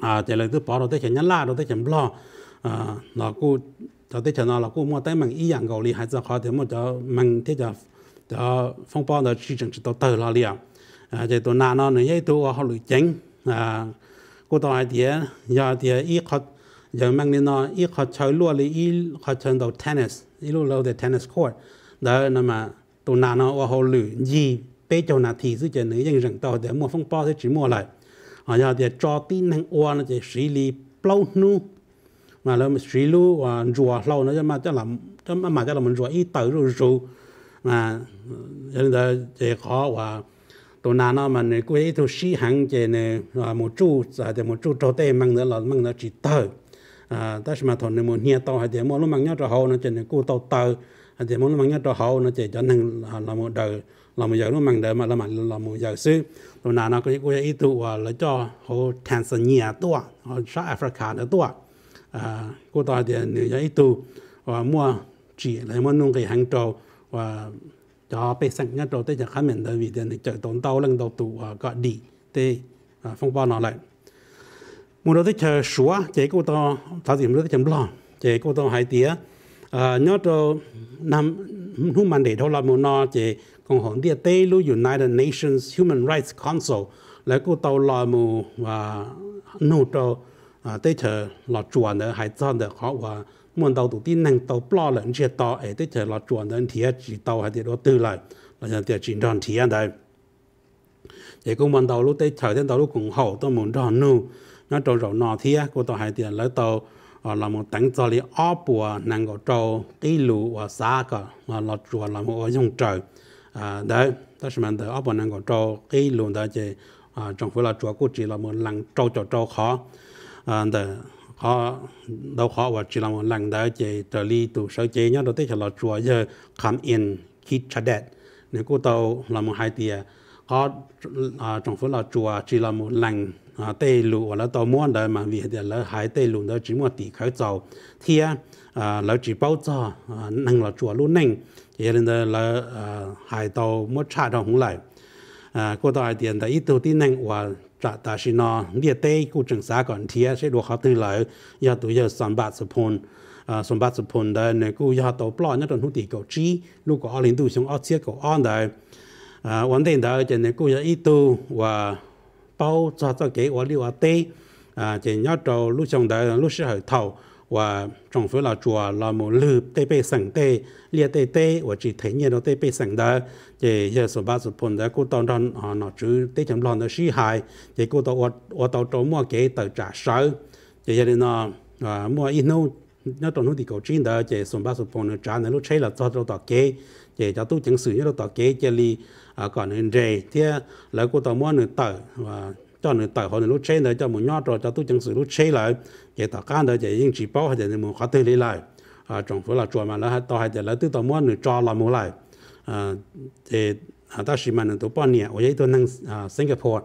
à chỉ là tôi bỏ rồi tết chờ nhắn la rồi tết chờ lo à nó cô cho tết chờ nó là cô mua tay mình ý dạng gạo li hay cho khó thì mua cho mình thế cho cho phong bao đó chỉ chẳng chỉ tao tờ là liền à chỉ tôi nà nó nữa vậy tôi họ lười chính à cô tôi thì giờ thì ít khó giờ young man no i kho chơi lo le i kho chơi đồ tennis i lo lo the tennis court đó là mà tu na nó hồ lử gì bây giờ là thì giữ cho nữ nhân rằng tàu để mua phong bao thế chỉ mua lại họ giờ để cho tin năng oa nó chỉ xử lý lâu nu mà là xử lý và rùa lâu nó mà cho làm cho mà mà cho làm mình rùa ít tự rồi rù mà nên là chỉ khó và tụ nào nó mà này quê thu sĩ hàng chỉ này một chú giờ à, thì một chú cho tê mang nữa là mang nữa chỉ tự à ta xem thằng này một nhà tàu hay thì mỗi lúc mang nhau cho hậu nó chỉ là cô tàu tàu hay thì mỗi lúc mang nhau cho hậu nó chỉ cho nên là một đời là một giờ lúc mang đời mà là mình là một giờ xứ rồi nào nó có cái cái ý tụ là cho hậu Tanzania tua họ South Africa nữa tua à cô tàu thì nếu cái ý tụ và mua chỉ là muốn nông cái hàng trầu và cho bê sang nhau trầu tới giờ khá mình đời vì tiền chợ tốn tàu lần đầu tụ gọi à, đi tê à, phong ba nó lại มูลนิธิเชอชัวเจ้ากูต่อท้าสิมรู้ที่จำลองเจ้ากูต่อหายเตี้ยเนาะตัวนำหุ่มันเดทเรามูนอเจ้ากองหงเดียเต้รู้ United Nations Human Rights Council แล้วกูต่อรอมูว่านู่นตัวเต้เชอหลอดจวนเนอะหายจอนเนอะเขาว่ามันเตาตุกที่นั่งเตาปลอเลยเชียต่อเอเต้เชอหลอดจวนเนอะเทียจีเตาหายเดียตัวตื่นเลยเราจะเตียจีนดอนเทียได้เจ้ากูมันเตาลูกเต้เชอเต้เตาลูกของเขาต้องมูนดอนนู่น nó trâu rậu nọ thì cô tôi hai tiền lấy tàu ờ, là một tấn cho lý ó bùa năng có trâu cái lũ và xa cả mà ờ, lọt rùa là một dùng trời à đấy tất cả mình ó bùa năng có trâu cái lũ đó chỉ à trong phải là chúa cô chỉ là một lần trâu cho trâu khó à đấy khó đâu khó và chỉ là một lần đó chỉ trở đi tụ sở chế nhá đầu tiên là chùa giờ come in khi cha đẹp nếu cô tàu là một hai tiền có à, trong phố là chùa chỉ là một lần à, tê lụ là tàu muốn đời mà vì thế là hai tê lụ đó chỉ một tỷ khởi dầu thì à, là chỉ bao giờ à, năng là chùa luôn nành thì là là à, hai tàu mất trả đồng không lại à cô đại tiền đã ít đầu tiên năng và trả ta xin nó địa tê cô trưởng xã còn thì sẽ được học từ lại giờ tụi giờ sản bạc sập hồn สมบัติสุพลได้เนี่ยกูยาตัวปล่อยนั่นตอนหุ่นตีเกาจีลูกก็อลินดูชงออเชียก็อ่อนได้ à, à vấn đề đó cho nên cũng có ý tu và bao cho cho cái và lưu ở à chỉ nhớ cho lúc trong đó lúc sẽ thầu và trong phố là chùa là một lư tê bê sẵn tê lia tê tê chỉ thấy nhiều tê bê sẵn đó thì số ba số bốn đó cô tao đón nó chứ tê chấm lon đó sĩ thì cô tao và tao trốn mua cái tờ trả sợ thì giờ nên nó à, mua ít nô nó trong nô thì cầu chín đó số ba số bốn nó trả nó lúc chơi là cho tao tao chế cho tôi chẳng sử như tỏ kế chế li à, còn nên rề thì lại cô tao mua nửa tờ và cho nửa tờ họ nửa lúc chế nữa cho một nhót rồi cho tôi chẳng sử lúc chế lại chế tao can rồi chế những chỉ bao hay là một khóa tư lý lại à trong phố là chùa mà là tao hay là tôi tao mua nửa cho là mua lại à chế à, ta chỉ mà nửa tao bao nhiêu ở đây tôi năng à, Singapore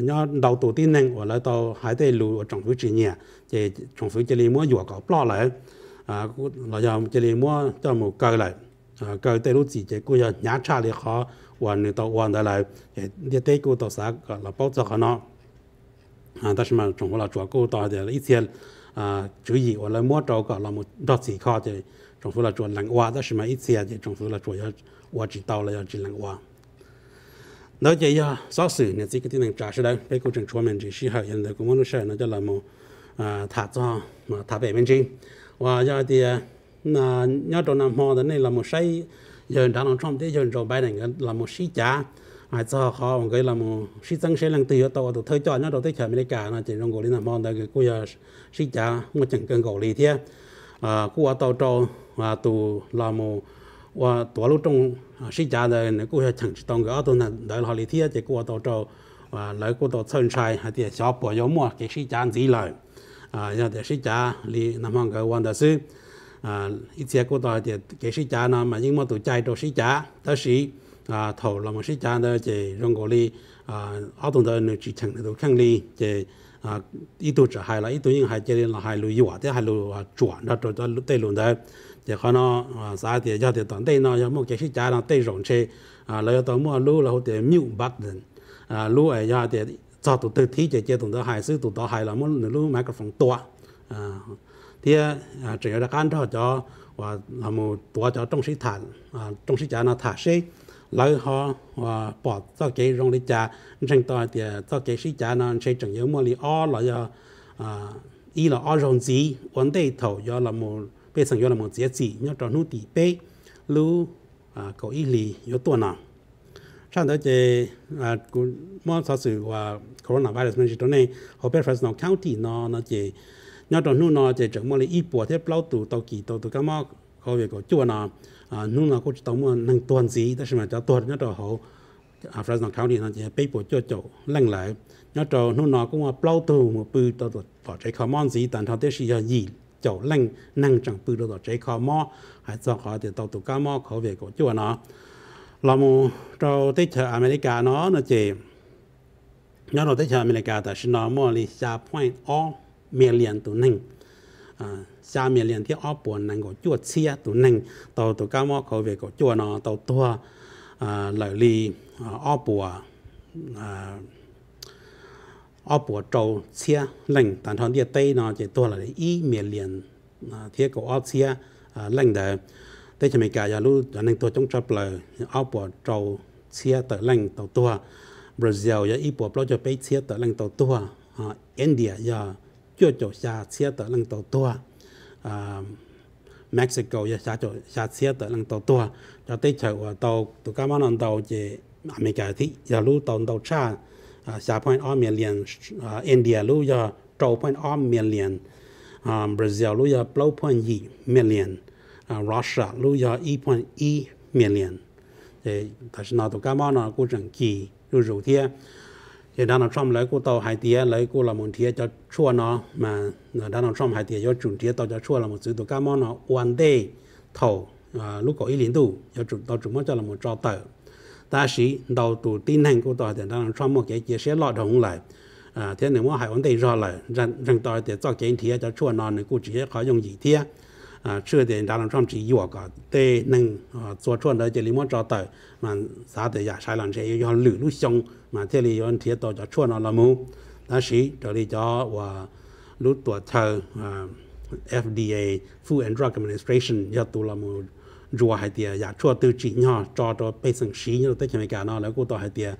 nhớ đầu tổ tiên nên ở lại tàu hải tây ở trong phủ chỉ nhỉ thì trong phủ chỉ li mua dùa có bỏ lại à là giờ chỉ li mua cho một cơ lại à cơ tây lù chỉ chỉ cô giờ nhá cha li khó hoàn người tàu hoàn đại lại thì đi tây cô tàu xã là bao cho họ, nó à ta xem mà trong phủ là chùa cô tàu thì là ít tiền à chủ ý ở lại mua trâu có là một đợt gì khó thì trong phủ là chùa lăng hoa ta xem mà ít tiền thì trong phủ là chùa hoa chỉ tàu là chỉ lăng hoa nó chỉ do giáo sự này chỉ cái tiếng trả sự đâu bây cô trường chuyên mình chỉ sĩ học nhân được cũng muốn sợ nó cho là một à thả cho mà thả về bên trên và do thì là nhớ trong nam hoa đó này là một say giờ đã nó trong thế giờ rồi bây này là một sĩ trả ai cho họ một cái là một sĩ tăng sẽ lần từ tàu từ thời cho nhớ đầu tới chờ mình cả là chỉ trong gọi là nam hoa đó cái cô giờ sĩ trả một chẳng cần gọi lý thế à cô ở tàu trâu và tù là một 我多路中谁家的那个城市当个都能来哪里贴，结果到这啊来过到村寨还得小朋友们给谁家子来啊，要得谁家里那么个玩的是啊，一些过到的给谁家呢嘛，因么都在着谁家，但是啊头那么谁家的这中国里啊，儿童的那几层都看哩这。啊，一度只海了，一度人海这里海路一瓦的海路啊转着转着对路的，就可能啊啥的要的当地呢，要么就是家人对上车啊，来到么路然后的谬白人啊路哎要的早都都提着接动到海水都到海了，么路买个房多啊，第啊只要的按照叫话那么多叫重视谈啊重视家那谈谁。lỡ họ và bỏ cho cái rong đi cha tranh to thì cho cái sĩ cha nó sẽ chẳng nhớ mua lý o là do à y là o rong gì vấn đề thầu do là một bây giờ do là một dễ gì nhớ trò nút tỷ bê lưu à có y lý yếu tuần nào sau đó chế à cũng mong sao sự và virus mình chỉ cho nên họ biết phải nó county nó nó chế nhớ trò nút nó chế chẳng mua lý y bỏ thế bao tụ tàu kỳ tàu tụ cái mò có việc có chua nào à nung là cũng tổng mà năng tuần gì đó mà cho tuần nhất rồi hậu à phải rằng khảo thì nó chỉ bị bộ cho lăng lại nhất rồi nung nó cũng là bao tù một bự đó rồi bỏ chạy khó món gì tận thao tế sự gì chỗ lăng năng chẳng bự đó rồi chạy khó hay cho họ thì tàu tụ cá mò khó về của chùa nó là một trâu tế chợ America nó nó chỉ nhất rồi tế chợ America tại sao nó mua là 4.0 million tu nâng à, 下面两天阿婆能够做车都能到到干么口味个做呢到多啊来哩啊阿婆啊阿婆做车零，但他啲低呢就多了一面两啊贴个阿车啊零的，对前面家有路就能多种出来阿婆做车到零到多。Brazil 有一波不就被车到零到多啊，India 有。叫做下车的人多多啊。Mexico ya sa cho sa sia ta lang to to cho te ờ, tàu to to món ăn tàu je America thi ya lu to tàu cha ờ, xa point on million ờ, India lu ya to point on million Brazil lu ya blow point yi million Russia lu ya 1.1 million 诶，但是呢，都感冒呢，过程期，就肉天。thì Donald Trump lấy cô tàu hai tía lấy cô là một tía cho chua nó mà Donald Trump hai tía cho chủ tía tàu cho chua là một sự tụ cá món nó one day thầu à, lúc có ý liên tụ cho chủ tàu chủ món cho là một trò tờ ta sĩ đầu tụ tin hành của tàu thì Donald Trump một cái chia sẻ lọt đồng lại à thế nếu mà hai vấn đề rõ lại rằng rằng tàu thì cho cái tía cho chua nó thì cô chỉ có dùng gì tía 啊，这点咱们专注一个，对能啊做出来这里么找到，嘛啥的呀，啥两车又要路路上，嘛这里有人提到叫出那了么？但是这里叫我路多头啊，FDA Food and Drug Administration 要多了么？rùa hai tia giả chua tư chỉ nhỏ cho cho bây sừng xí như tới chừng cả nó lấy cô tao hai tia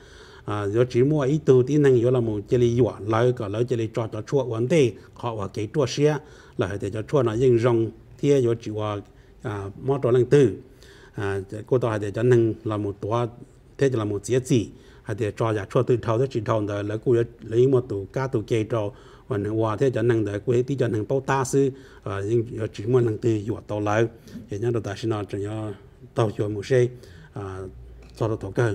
à do chỉ mua ý tư tí năng yếu là một chơi lý dọa cả lấy chơi cho cho chua vấn đề họ và cái chua xe là hai cho chua nó dừng rong thia yo chỉ qua à mò trò lần tư à cô tao để cho nâng là một tua thế là một giá trị hay để cho giả cho từ thầu tới chỉ thầu đó là cô ấy lấy một tổ ca tổ kê cho và nâng hòa thế cho nâng đó cô ấy tí cho nâng bao ta sư à nhưng chỉ muốn lần tư yo tao lại thì nhớ được ta xin nói cho nhớ tao cho một xe à cho nó tổ cơ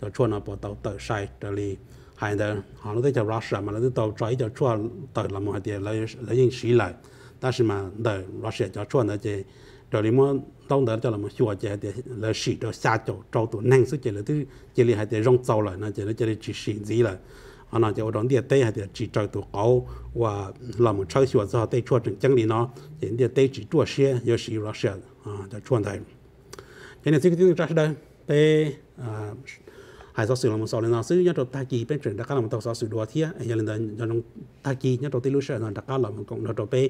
cho cho nó bỏ tao tự sai trở lại hay là họ nó tới cho Russia mà nó tới tàu trái cho cho tự là một điều lấy lấy những sĩ lại 但是嘛，那弱小叫做那些，这里么懂得叫了么？学就的在来试着下脚找到那时候了，都这里还得让足了，那就来这里去学习了。啊，那叫张爹爹还在去找到高，哇，那么上学之后在初中经历呢，家爹去做事又是老师啊，在处在，这个最近这，识的对，啊。hai giáo sư là một số lần nào sư nhất trong ta kỳ bên trường đặc cách là một tàu giáo sư đua thia anh lần đó nhất trong ta kỳ nhất trong tilu sửa là đặc cách là một cộng nhất trong pe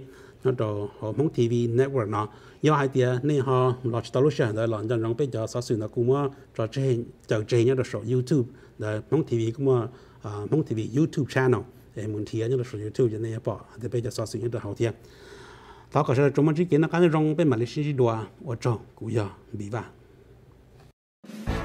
nhất trong họ mong tv network nó do hai tia nên họ lọt tilu sửa đó là nhất trong pe cho giáo sư nó cũng mà cho trên cho trên nhất trong số youtube đó mong tv cũng mà ờ, ờ, mong tv youtube channel em muốn thia nhất trong số youtube cho nên bỏ để bây giờ giáo sư nhất trong hậu thia đó có sẽ chúng mình chỉ kiến là cái rong bên malaysia đồ ở trong cũng giờ bị vàng